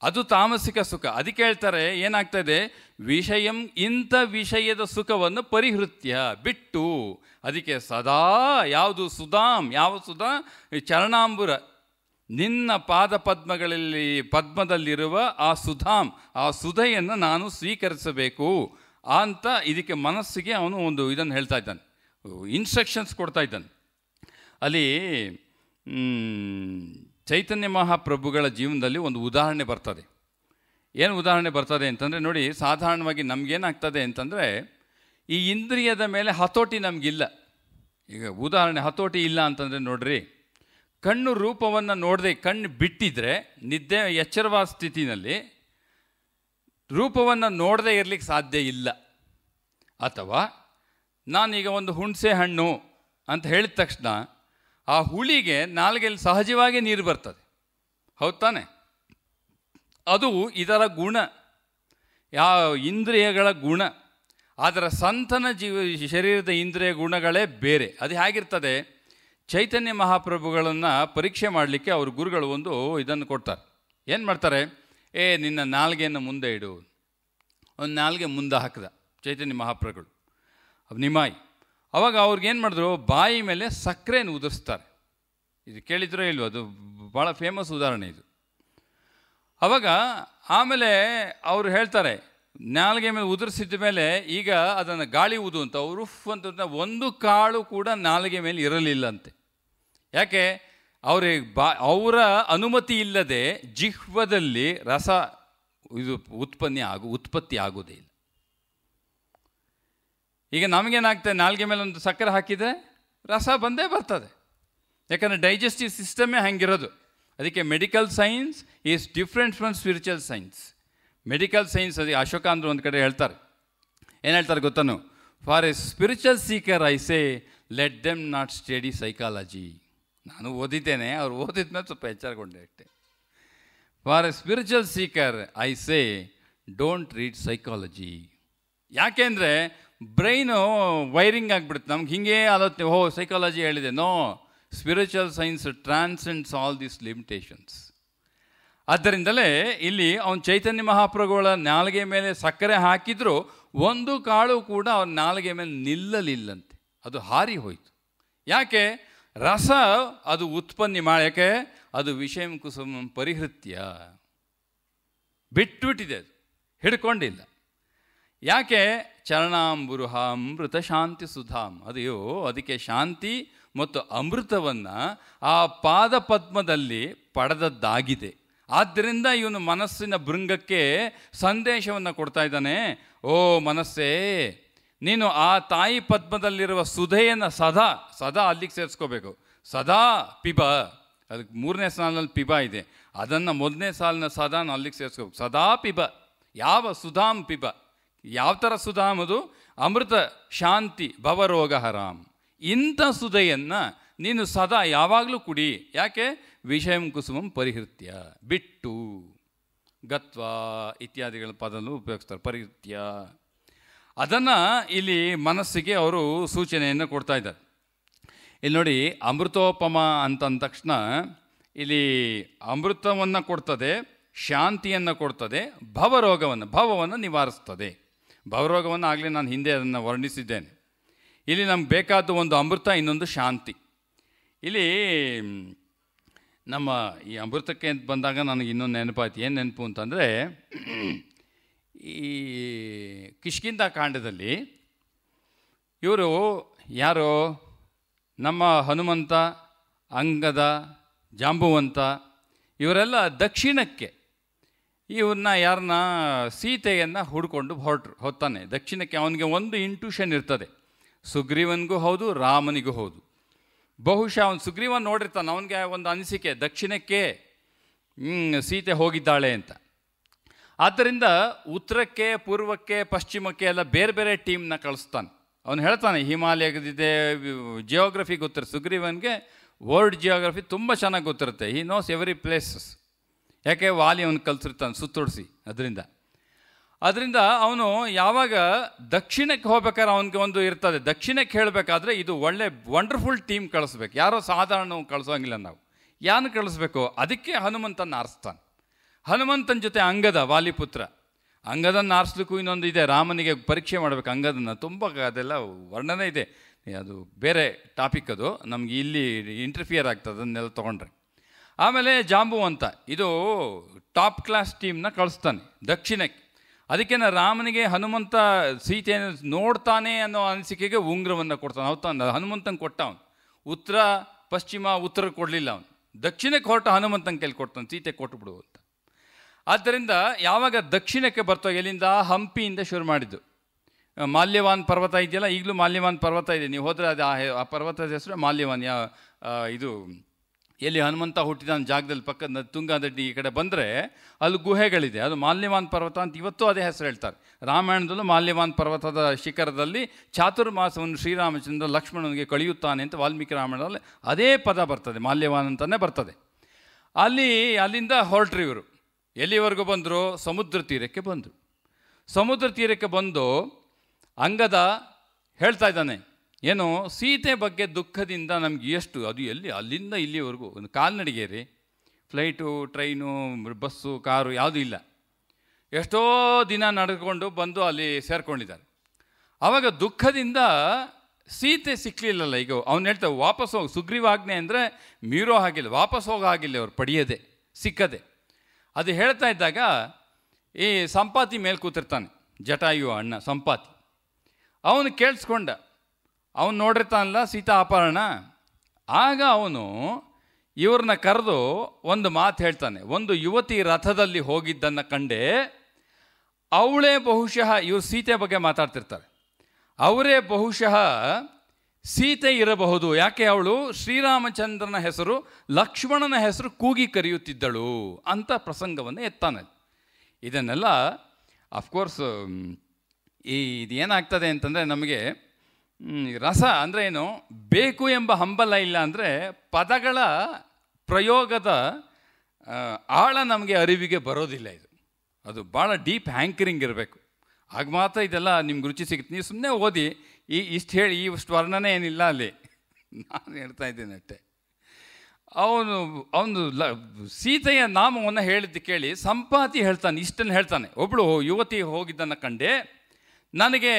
ಅದು ತಾಮಸಿಕ ಸುಖ ಅದಕ್ಕೆ ಹೇಳ್ತಾರೆ ಏನಾಗ್ತದೆ ವಿಷಯಂ ಇಂಥ ವಿಷಯದ ಸುಖವನ್ನು ಪರಿಹೃತ್ಯ ಬಿಟ್ಟು ಅದಕ್ಕೆ ಸದಾ ಯಾವುದು ಸುಧಾಮ್ ಯಾವ ಸುಧಾ ಚರಣಾಂಬುರ ನಿನ್ನ ಪಾದಪದ್ಮಗಳಲ್ಲಿ ಪದ್ಮದಲ್ಲಿರುವ ಆ ಸುಧಾಮ್ ಆ ಸುಧೆಯನ್ನು ನಾನು ಸ್ವೀಕರಿಸಬೇಕು ಅಂತ ಇದಕ್ಕೆ ಮನಸ್ಸಿಗೆ ಅವನು ಒಂದು ಇದನ್ನು ಹೇಳ್ತಾ ಇದ್ದಾನೆ ಇನ್ಸ್ಟ್ರಕ್ಷನ್ಸ್ ಕೊಡ್ತಾ ಇದ್ದಾನೆ ಅಲ್ಲಿ ಚೈತನ್ಯ ಮಹಾಪ್ರಭುಗಳ ಜೀವನದಲ್ಲಿ ಒಂದು ಉದಾಹರಣೆ ಬರ್ತದೆ ಏನು ಉದಾಹರಣೆ ಬರ್ತದೆ ಅಂತಂದರೆ ನೋಡಿ ಸಾಧಾರಣವಾಗಿ ನಮಗೇನಾಗ್ತದೆ ಅಂತಂದರೆ ಈ ಇಂದ್ರಿಯದ ಮೇಲೆ ಹತೋಟಿ ನಮಗಿಲ್ಲ ಈಗ ಉದಾಹರಣೆ ಹತೋಟಿ ಇಲ್ಲ ಅಂತಂದರೆ ನೋಡಿರಿ ಕಣ್ಣು ರೂಪವನ್ನು ನೋಡದೆ ಕಣ್ಣು ಬಿಟ್ಟಿದ್ರೆ ನಿದ್ದೆ ಎಚ್ಚರವಾದ ಸ್ಥಿತಿನಲ್ಲಿ ರೂಪವನ್ನು ನೋಡದೆ ಇರಲಿಕ್ಕೆ ಸಾಧ್ಯ ಇಲ್ಲ ಅಥವಾ ನಾನೀಗ ಒಂದು ಹುಣಸೆ ಹಣ್ಣು ಅಂತ ಹೇಳಿದ ತಕ್ಷಣ ಆ ಹುಳಿಗೆ ನಾಲ್ಗೆಲ್ಲಿ ಸಹಜವಾಗಿ ನೀರು ಬರ್ತದೆ ಹೌದು ತಾನೆ ಅದು ಇದರ ಗುಣ ಯಾವ ಇಂದ್ರಿಯಗಳ ಗುಣ ಅದರ ಸಂತನ ಜೀವ ಶರೀರದ ಇಂದ್ರಿಯ ಗುಣಗಳೇ ಬೇರೆ ಅದು ಹೇಗಿರ್ತದೆ ಚೈತನ್ಯ ಮಹಾಪ್ರಭುಗಳನ್ನು ಪರೀಕ್ಷೆ ಮಾಡಲಿಕ್ಕೆ ಅವ್ರ ಗುರುಗಳು ಒಂದು ಇದನ್ನು ಕೊಡ್ತಾರೆ ಏನು ಮಾಡ್ತಾರೆ ಏ ನಿನ್ನ ನಾಲ್ಗೆಯನ್ನು ಮುಂದೆ ಇಡು ಒಂದು ನಾಲ್ಗೆ ಮುಂದೆ ಹಾಕಿದ ಚೈತನ್ಯ ಮಹಾಪ್ರಭುಗಳು ನಿಮಾಯಿ ಅವಾಗ ಅವ್ರಿಗೇನು ಮಾಡಿದ್ರು ಬಾಯಿ ಮೇಲೆ ಸಕ್ಕರೆಯನ್ನು ಉದುರಿಸ್ತಾರೆ ಇದು ಕೇಳಿದ್ರೋ ಇಲ್ವೋ ಅದು ಭಾಳ ಫೇಮಸ್ ಉದಾಹರಣೆ ಇದು ಅವಾಗ ಆಮೇಲೆ ಅವರು ಹೇಳ್ತಾರೆ ನಾಲ್ಗೆ ಮೇಲೆ ಉದುರಿಸಿದ ಮೇಲೆ ಈಗ ಅದನ್ನು ಗಾಳಿ ಉದು ಅಂತ ಅವರು ಅಂತ ಒಂದು ಕಾಳು ಕೂಡ ನಾಲ್ಗೆ ಮೇಲೆ ಇರಲಿಲ್ಲಂತೆ ಯಾಕೆ ಅವ್ರಿಗೆ ಬಾ ಅವರ ಅನುಮತಿ ಇಲ್ಲದೆ ಜಿಹ್ವದಲ್ಲಿ ರಸ ಇದು ಉತ್ಪನ್ನ ಆಗು ಉತ್ಪತ್ತಿ ಆಗೋದೇ ಇಲ್ಲ ಈಗ ನಮಗೇನಾಗ್ತದೆ ನಾಲ್ಗೆ ಮೇಲೆ ಒಂದು ಸಕ್ಕರೆ ಹಾಕಿದರೆ ರಸ ಬಂದೇ ಬರ್ತದೆ ಯಾಕಂದರೆ ಡೈಜೆಸ್ಟಿವ್ ಸಿಸ್ಟಮೇ ಹಂಗಿರೋದು ಅದಕ್ಕೆ medical science is different from spiritual science medical science ಅದಕ್ಕೆ ಅಶೋಕ ಅಂದ್ರೆ ಒಂದು ಕಡೆ ಹೇಳ್ತಾರೆ ಏನು ಹೇಳ್ತಾರೆ ಗೊತ್ತನು for a spiritual seeker I say let them not study psychology ನಾನು ಓದಿದ್ದೇನೆ ಅವ್ರು ಓದಿದ ಸ್ವಲ್ಪ ಎಚ್ಚರಗೊಂಡೆ ಅಷ್ಟೆ for a spiritual seeker I say don't read psychology ಅಂದರೆ ಬ್ರೈನು ವೈರಿಂಗ್ ಆಗಿಬಿಡುತ್ತೆ ನಮ್ಗೆ ಹಿಂಗೆ ಆಲೋಚನೆ ಹೋ ಸೈಕಾಲಜಿ ಹೇಳಿದೆ no spiritual science transcends all these limitations ಆದ್ದರಿಂದಲೇ ಇಲ್ಲಿ ಅವನು ಚೈತನ್ಯ ಮಹಾಪ್ರಭುಗಳ ನಾಲಿಗೆ ಮೇಲೆ ಸಕ್ಕರೆ ಹಾಕಿದರೂ ಒಂದು ಕಾಳು ಕೂಡ ಅವನ ನಾಲಿಗೆ ಮೇಲೆ ನಿಲ್ಲಲಿಲ್ಲಂತೆ ಅದು ಹಾರಿ ಹೋಯಿತು ಯಾಕೆ ರಸ ಅದು ಉತ್ಪನ್ನಿ ಮಾಡ್ಯಾಕೆ ಅದು ವಿಷಯ ಕುಸುಮ ಪರಿಹೃತ್ಯ ಬಿಟ್ಬಿಟ್ಟಿದೆ ಅದು ಹಿಡ್ಕೊಂಡಿಲ್ಲ ಯಾಕೆ ಚರಣಾಂಬುರುಹ ಅಮೃತ ಶಾಂತಿ ಸುಧಾಮ್ ಅದೆಯೋ ಅದಕ್ಕೆ ಶಾಂತಿ ಮತ್ತು ಅಮೃತವನ್ನು ಆ ಪಾದ ಪದ್ಮದಲ್ಲಿ ಪಡೆದದ್ದಾಗಿದೆ ಆದ್ದರಿಂದ ಇವನು ಮನಸ್ಸಿನ ಭೃಂಗಕ್ಕೆ ಸಂದೇಶವನ್ನು ಕೊಡ್ತಾ ಇದ್ದಾನೆ ಓ ಮನಸ್ಸೇ ನೀನು ಆ ತಾಯಿ ಪದ್ಮದಲ್ಲಿರುವ ಸುಧೆಯನ್ನು ಸದಾ ಸದಾ ಅಲ್ಲಿಗೆ ಸೇರಿಸ್ಕೋಬೇಕು ಸದಾ ಪಿಬ ಅದಕ್ಕೆ ಮೂರನೇ ಸಾಲಿನಲ್ಲಿ ಪಿಬ ಇದೆ ಅದನ್ನು ಮೊದಲನೇ ಸಾಲಿನ ಸದಾನ ಅಲ್ಲಿಗೆ ಸೇರಿಸ್ಕೋಬೇಕು ಸದಾ ಪಿಬ ಯಾವ ಸುಧಾಮ್ ಪಿಬ ಯಾವ ಥರ ಸುಧಾಮ್ ಅದು ಅಮೃತ ಶಾಂತಿ ಹರಾಮ್ ಇಂಥ ಸುಧೆಯನ್ನು ನೀನು ಸದಾ ಯಾವಾಗಲೂ ಕುಡಿ ಯಾಕೆ ವಿಷಯಂ ಕುಸುಮಂ ಪರಿಹೃತ್ಯ ಬಿಟ್ಟು ಗತ್ವ ಇತ್ಯಾದಿಗಳ ಪದವನ್ನು ಉಪಯೋಗಿಸ್ತಾರೆ ಪರಿಹೃತ್ಯ ಅದನ್ನು ಇಲ್ಲಿ ಮನಸ್ಸಿಗೆ ಅವರು ಸೂಚನೆಯನ್ನು ಕೊಡ್ತಾ ಇದ್ದಾರೆ ಇಲ್ಲಿ ನೋಡಿ ಅಮೃತೋಪಮ ಅಂತಂದ ತಕ್ಷಣ ಇಲ್ಲಿ ಅಮೃತವನ್ನು ಕೊಡ್ತದೆ ಶಾಂತಿಯನ್ನು ಕೊಡ್ತದೆ ಭವರೋಗವನ್ನು ಭವವನ್ನು ನಿವಾರಿಸ್ತದೆ ಭವರೋಗವನ್ನು ಆಗಲೇ ನಾನು ಹಿಂದೆ ಅದನ್ನು ವರ್ಣಿಸಿದ್ದೇನೆ ಇಲ್ಲಿ ನಮ್ಗೆ ಬೇಕಾದ ಒಂದು ಅಮೃತ ಇನ್ನೊಂದು ಶಾಂತಿ ಇಲ್ಲಿ ನಮ್ಮ ಈ ಅಮೃತಕ್ಕೆ ಅಂತ ಬಂದಾಗ ನನಗೆ ಇನ್ನೊಂದು ನೆನಪಾಯ್ತು ಏನು ನೆನಪು ಅಂತಂದರೆ ಈ ಕಿಷ್ಕಿಂದ ಕಾಂಡದಲ್ಲಿ ಇವರು ಯಾರು ನಮ್ಮ ಹನುಮಂತ ಅಂಗದ ಜಾಂಬುವಂತ ಇವರೆಲ್ಲ ದಕ್ಷಿಣಕ್ಕೆ ಇವನ್ನ ಯಾರನ್ನ ಸೀತೆಯನ್ನು ಹುಡ್ಕೊಂಡು ಹೊರಟ್ರು ಹೋಗ್ತಾನೆ ದಕ್ಷಿಣಕ್ಕೆ ಅವನಿಗೆ ಒಂದು ಇಂಟ್ಯೂಷನ್ ಇರ್ತದೆ ಸುಗ್ರೀವನಿಗೂ ಹೌದು ರಾಮನಿಗೂ ಹೌದು ಬಹುಶಃ ಅವನು ಸುಗ್ರೀವನ್ ನೋಡಿರ್ತಾನೆ ಅವನಿಗೆ ಒಂದು ಅನಿಸಿಕೆ ದಕ್ಷಿಣಕ್ಕೆ ಸೀತೆ ಹೋಗಿದ್ದಾಳೆ ಅಂತ ಆದ್ದರಿಂದ ಉತ್ತರಕ್ಕೆ ಪೂರ್ವಕ್ಕೆ ಪಶ್ಚಿಮಕ್ಕೆ ಎಲ್ಲ ಬೇರೆ ಬೇರೆ ಟೀಮ್ನ ಕಳಿಸ್ತಾನೆ ಅವನು ಹೇಳ್ತಾನೆ ಹಿಮಾಲಯದಿದೆ ಜಿಯೋಗ್ರಫಿ ಗೊತ್ತಿರ ಸುಗ್ರೀವನ್ಗೆ ವರ್ಲ್ಡ್ ಜಿಯೋಗ್ರಫಿ ತುಂಬ ಚೆನ್ನಾಗಿ ಗೊತ್ತಿರುತ್ತೆ ಈ ನೋಸ್ ಎವ್ರಿ ಪ್ಲೇಸಸ್ ಯಾಕೆ ವಾಲಿ ಅವನು ಕಲ್ಸಿರ್ತಾನೆ ಸುತ್ತೋಡಿಸಿ ಅದರಿಂದ ಅದರಿಂದ ಅವನು ಯಾವಾಗ ದಕ್ಷಿಣಕ್ಕೆ ಹೋಗ್ಬೇಕಾದ್ರೆ ಅವನಿಗೆ ಒಂದು ಇರ್ತದೆ ದಕ್ಷಿಣಕ್ಕೆ ಹೇಳಬೇಕಾದ್ರೆ ಇದು ಒಳ್ಳೆ ವಂಡರ್ಫುಲ್ ಟೀಮ್ ಕಳಿಸ್ಬೇಕು ಯಾರೋ ಸಾಧಾರಣ ಕಳಿಸೋಂಗಿಲ್ಲ ನಾವು ಯಾರು ಕಳಿಸ್ಬೇಕು ಅದಕ್ಕೆ ಹನುಮಂತನ ಆರಿಸ್ತಾನೆ ಹನುಮಂತನ ಜೊತೆ ಅಂಗದ ವಾಲಿಪುತ್ರ ಅಂಗದನ್ನು ಆರಿಸ್ಲಿಕ್ಕೂ ಇನ್ನೊಂದು ಇದೆ ರಾಮನಿಗೆ ಪರೀಕ್ಷೆ ಮಾಡಬೇಕು ಅಂಗದನ್ನು ತುಂಬ ಅದೆಲ್ಲ ವರ್ಣನೆ ಇದೆ ಅದು ಬೇರೆ ಟಾಪಿಕ್ ಅದು ನಮಗೆ ಇಲ್ಲಿ ಇಂಟರ್ಫಿಯರ್ ಆಗ್ತದೆ ಅದನ್ನೆಲ್ಲ ತೊಗೊಂಡ್ರೆ ಆಮೇಲೆ ಜಾಂಬು ಅಂತ ಇದು ಟಾಪ್ ಕ್ಲಾಸ್ ಟೀಮ್ನ ಕಳಿಸ್ತಾನೆ ದಕ್ಷಿಣಕ್ಕೆ ಅದಕ್ಕೇನ ರಾಮನಿಗೆ ಹನುಮಂತ ಸೀತೆಯನ್ನು ನೋಡ್ತಾನೆ ಅನ್ನೋ ಅನಿಸಿಕೆಗೆ ಉಂಗ್ರವನ್ನು ಕೊಡ್ತಾನೆ ಅವತಾನ ಹನುಮಂತನ ಕೊಟ್ಟ ಅವನು ಉತ್ತರ ಪಶ್ಚಿಮ ಉತ್ತರ ಕೊಡಲಿಲ್ಲ ಅವನು ದಕ್ಷಿಣಕ್ಕೆ ಹೊರಟ ಹನುಮಂತನ ಕೈಲಿ ಕೊಡ್ತಾನೆ ಸೀತೆ ಕೊಟ್ಟುಬಿಡು ಅಂತ ಆದ್ದರಿಂದ ಯಾವಾಗ ದಕ್ಷಿಣಕ್ಕೆ ಬರ್ತೋ ಎಲ್ಲಿಂದ ಹಂಪಿಯಿಂದ ಶುರು ಮಾಡಿದ್ದು ಮಾಲ್ಯವಾನ್ ಪರ್ವತ ಇದೆಯಲ್ಲ ಈಗಲೂ ಮಾಲ್ಯವಾನ್ ಪರ್ವತ ಇದೆ ನೀವು ಹೋದರೆ ಅದು ಆ ಪರ್ವತದ ಹೆಸರು ಮಾಲ್ಯವಾನ್ ಯಾ ಇದು ಎಲ್ಲಿ ಹನುಮಂತ ಹುಟ್ಟಿದ ಜಾಗದಲ್ಲಿ ಪಕ್ಕದ ತುಂಗಾದಡ್ಡಿ ಈ ಕಡೆ ಬಂದರೆ ಅಲ್ಲಿ ಗುಹೆಗಳಿದೆ ಅದು ಮಾಲ್ಯವಾನ್ ಪರ್ವತ ಅಂತ ಇವತ್ತು ಅದೇ ಹೆಸರು ಹೇಳ್ತಾರೆ ರಾಮಾಯಣದಲ್ಲೂ ಮಾಲ್ಯವಾನ್ ಪರ್ವತದ ಶಿಖರದಲ್ಲಿ ಚಾತುರ್ಮಾಸವನ್ನು ಶ್ರೀರಾಮಚಂದ್ರ ಲಕ್ಷ್ಮಣನಿಗೆ ಕಳೆಯುತ್ತಾನೆ ಅಂತ ವಾಲ್ಮೀಕಿ ರಾಮಾಯಣದಲ್ಲಿ ಅದೇ ಪದ ಬರ್ತದೆ ಮಾಲ್ಯವಾನ್ ಅಂತಲೇ ಬರ್ತದೆ ಅಲ್ಲಿ ಅಲ್ಲಿಂದ ಹೊರಟ್ರಿ ಇವರು ಎಲ್ಲಿವರೆಗೂ ಬಂದರು ಸಮುದ್ರ ತೀರಕ್ಕೆ ಬಂದರು ಸಮುದ್ರ ತೀರಕ್ಕೆ ಬಂದು ಅಂಗದ ಹೇಳ್ತಾ ಇದ್ದಾನೆ ಏನು ಸೀತೆ ಬಗ್ಗೆ ದುಃಖದಿಂದ ನಮಗೆ ಎಷ್ಟು ಅದು ಎಲ್ಲಿ ಅಲ್ಲಿಂದ ಇಲ್ಲಿವರೆಗೂ ಒಂದು ಕಾಲ್ನಡಿಗೆ ರೀ ಫ್ಲೈಟು ಟ್ರೈನು ಬಸ್ಸು ಕಾರು ಯಾವುದೂ ಇಲ್ಲ ಎಷ್ಟೋ ದಿನ ನಡೆದುಕೊಂಡು ಬಂದು ಅಲ್ಲಿ ಸೇರ್ಕೊಂಡಿದ್ದಾರೆ ಆವಾಗ ದುಃಖದಿಂದ ಸೀತೆ ಸಿಕ್ಕಲಿಲ್ಲಲ್ಲ ಈಗ ಅವ್ನು ಹೇಳ್ತಾವೆ ವಾಪಸ್ ಹೋಗಿ ಸುಗ್ರೀವಾಜ್ಞೆ ಅಂದರೆ ಮೀರೋ ಹಾಗಿಲ್ಲ ವಾಪಸ್ ಹೋಗೋ ಹಾಗಿಲ್ಲ ಅವ್ರು ಪಡೆಯದೆ ಸಿಕ್ಕದೆ ಅದು ಹೇಳ್ತಾ ಇದ್ದಾಗ ಈ ಸಂಪಾತಿ ಮೇಲೆ ಕೂತಿರ್ತಾನೆ ಜಟಾಯು ಅಣ್ಣ ಸಂಪಾತಿ ಅವನು ಕೇಳಿಸ್ಕೊಂಡ ಅವನು ನೋಡಿರ್ತಾನಲ್ಲ ಸೀತಾ ಅಪಹರಣ ಆಗ ಅವನು ಇವ್ರನ್ನ ಕರೆದು ಒಂದು ಮಾತು ಹೇಳ್ತಾನೆ ಒಂದು ಯುವತಿ ರಥದಲ್ಲಿ ಹೋಗಿದ್ದನ್ನು ಕಂಡೆ ಅವಳೇ ಬಹುಶಃ ಇವರು ಸೀತೆ ಬಗ್ಗೆ ಮಾತಾಡ್ತಿರ್ತಾರೆ ಅವರೇ ಬಹುಶಃ ಸೀತೆ ಇರಬಹುದು ಯಾಕೆ ಅವಳು ಶ್ರೀರಾಮಚಂದ್ರನ ಹೆಸರು ಲಕ್ಷ್ಮಣನ ಹೆಸರು ಕೂಗಿ ಕರೆಯುತ್ತಿದ್ದಳು ಅಂತ ಪ್ರಸಂಗವನ್ನು ಎತ್ತಾನೆ ಇದನ್ನೆಲ್ಲ ಅಫ್ಕೋರ್ಸ್ ಈ ಇದೇನಾಗ್ತದೆ ಅಂತಂದರೆ ನಮಗೆ ರಸ ಅಂದರೆ ಏನು ಬೇಕು ಎಂಬ ಹಂಬಲ ಇಲ್ಲ ಅಂದರೆ ಪದಗಳ ಪ್ರಯೋಗದ ಆಳ ನಮಗೆ ಅರಿವಿಗೆ ಬರೋದಿಲ್ಲ ಇದು ಅದು ಭಾಳ ಡೀಪ್ ಹ್ಯಾಂಕರಿಂಗ್ ಇರಬೇಕು ಆಗ ಮಾತ್ರ ಇದೆಲ್ಲ ನಿಮ್ಗೆ ರುಚಿ ಸಿಗುತ್ತೆ ನೀವು ಸುಮ್ಮನೆ ಓದಿ ಈ ಇಷ್ಟು ಹೇಳಿ ಈ ವರ್ಣನೆ ಏನಿಲ್ಲ ಅಲ್ಲಿ ನಾನು ಹೇಳ್ತಾ ಇದ್ದೇನೆ ಅಷ್ಟೆ ಅವನು ಅವನು ಲ ಸೀತೆಯ ನಾಮವನ್ನು ಹೇಳಿದ್ದು ಕೇಳಿ ಸಂಪಾತಿ ಹೇಳ್ತಾನೆ ಇಷ್ಟನ್ನು ಹೇಳ್ತಾನೆ ಒಬ್ಬಳು ಯುವತಿ ಹೋಗಿದ್ದನ್ನು ಕಂಡೆ ನನಗೆ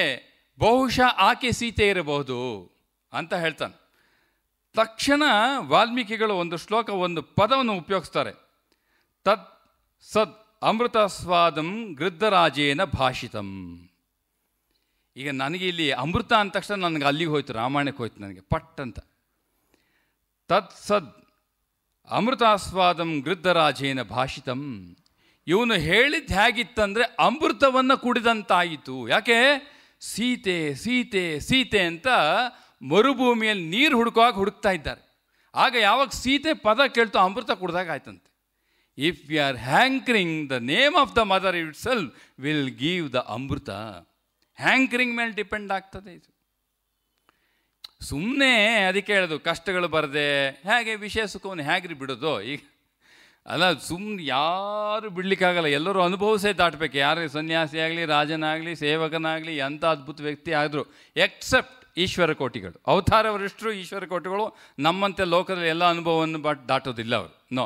ಬಹುಶಃ ಆಕೆ ಸೀತೆ ಇರಬಹುದು ಅಂತ ಹೇಳ್ತಾನೆ ತಕ್ಷಣ ವಾಲ್ಮೀಕಿಗಳು ಒಂದು ಶ್ಲೋಕ ಒಂದು ಪದವನ್ನು ಉಪಯೋಗಿಸ್ತಾರೆ ತತ್ ಸದ್ ಅಮೃತಸ್ವಾದಂ ಗೃದ್ಧರಾಜೇನ ಭಾಷಿತಂ ಈಗ ನನಗೆ ಇಲ್ಲಿ ಅಮೃತ ಅಂದ ತಕ್ಷಣ ನನಗೆ ಅಲ್ಲಿಗೆ ಹೋಯ್ತು ರಾಮಾಯಣಕ್ಕೆ ಹೋಯ್ತು ನನಗೆ ಪಟ್ ಅಂತ ಸದ್ ಅಮೃತಾಸ್ವಾದಂ ಗೃದ್ಧರಾಜೇನ ಭಾಷಿತಂ ಇವನು ಹೇಳಿದ್ದು ಹೇಗಿತ್ತಂದರೆ ಅಮೃತವನ್ನು ಕುಡಿದಂತಾಯಿತು ಯಾಕೆ ಸೀತೆ ಸೀತೆ ಸೀತೆ ಅಂತ ಮರುಭೂಮಿಯಲ್ಲಿ ನೀರು ಹುಡುಕುವಾಗ ಹುಡುಕ್ತಾ ಇದ್ದಾರೆ ಆಗ ಯಾವಾಗ ಸೀತೆ ಪದ ಕೇಳ್ತೋ ಅಮೃತ ಕುಡ್ದಾಗ ಆಯ್ತಂತೆ if you are hankering the name of the mother itself will give the amrita hankering ಮೇಲೆ ಡಿಪೆಂಡ್ ಆಗ್ತದೆ ಇದು ಸುಮ್ಮನೆ ಅದಕ್ಕೆ ಹೇಳೋದು ಕಷ್ಟಗಳು ಬರದೆ ಹೇಗೆ ವಿಷಯ ಸುಖವನ್ನು ಹೇಗ್ರಿ ಬಿಡೋದು ಈಗ ಅಲ್ಲ ಸುಮ್ಮನೆ ಯಾರು ಬಿಡ್ಲಿಕ್ಕಾಗಲ್ಲ ಎಲ್ಲರೂ ಅನುಭವಿಸೇ ದಾಟಬೇಕು ಯಾರೇ ಸನ್ಯಾಸಿ ಆಗಲಿ ರಾಜನಾಗಲಿ ಸೇವಕನಾಗಲಿ ಎಂಥ ಅದ್ಭುತ ವ್ಯಕ್ತಿ ಆದರೂ ಎಕ್ಸೆಪ್ಟ್ ಈಶ್ವರ ಕೋಟಿಗಳು ವರಿಷ್ಠರು ಈಶ್ವರ ಕೋಟಿಗಳು ನಮ್ಮಂತೆ ಲೋಕದಲ್ಲಿ ಎಲ್ಲ ಅನುಭವವನ್ನು ಬಟ್ ದಾಟೋದಿಲ್ಲ ಅವರು no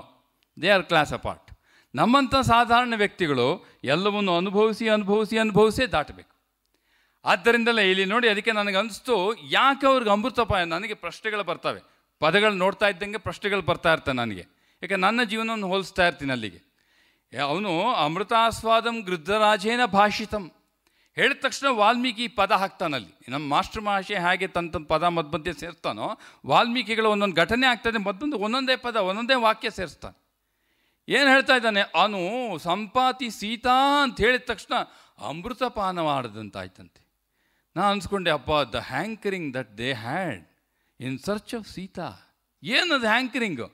they are class apart ನಮ್ಮಂಥ ಸಾಧಾರಣ ವ್ಯಕ್ತಿಗಳು ಎಲ್ಲವನ್ನು ಅನುಭವಿಸಿ ಅನುಭವಿಸಿ ಅನುಭವಿಸೇ ದಾಟಬೇಕು ಆದ್ದರಿಂದಲೇ ಇಲ್ಲಿ ನೋಡಿ ಅದಕ್ಕೆ ನನಗೆ ಅನಿಸ್ತು ಯಾಕೆ ಅವ್ರಿಗೆ ಅಮೃತಪಾಯ ನನಗೆ ಪ್ರಶ್ನೆಗಳು ಬರ್ತವೆ ಪದಗಳು ನೋಡ್ತಾ ಇದ್ದಂಗೆ ಪ್ರಶ್ನೆಗಳು ಬರ್ತಾ ಇರ್ತವೆ ನನಗೆ ಯಾಕೆ ನನ್ನ ಜೀವನವನ್ನು ಹೋಲಿಸ್ತಾ ಇರ್ತೀನಿ ಅಲ್ಲಿಗೆ ಅವನು ಅಮೃತಾಸ್ವಾದಂ ಗೃದ್ಧರಾಜೇನ ಭಾಷಿತಂ ಹೇಳಿದ ತಕ್ಷಣ ವಾಲ್ಮೀಕಿ ಪದ ಹಾಕ್ತಾನಲ್ಲಿ ನಮ್ಮ ಮಾಸ್ಟರ್ ಮಹಾಶಯ ಹೇಗೆ ತನ್ನ ಪದ ಮಧ್ಯ ಸೇರಿಸ್ತಾನೋ ವಾಲ್ಮೀಕಿಗಳು ಒಂದೊಂದು ಘಟನೆ ಆಗ್ತದೆ ಮತ್ತೊಂದು ಒಂದೊಂದೇ ಪದ ಒಂದೊಂದೇ ವಾಕ್ಯ ಸೇರಿಸ್ತಾನೆ ಏನು ಹೇಳ್ತಾ ಇದ್ದಾನೆ ಅವನು ಸಂಪಾತಿ ಸೀತಾ ಅಂತ ಹೇಳಿದ ತಕ್ಷಣ ಅಮೃತಪಾನ ಮಾಡಿದಂತಾಯ್ತಂತೆ ನಾನು ಅನ್ಸ್ಕೊಂಡೆ ಅಪ್ಪ the hankering that they had in search of Sita ಅದು hankering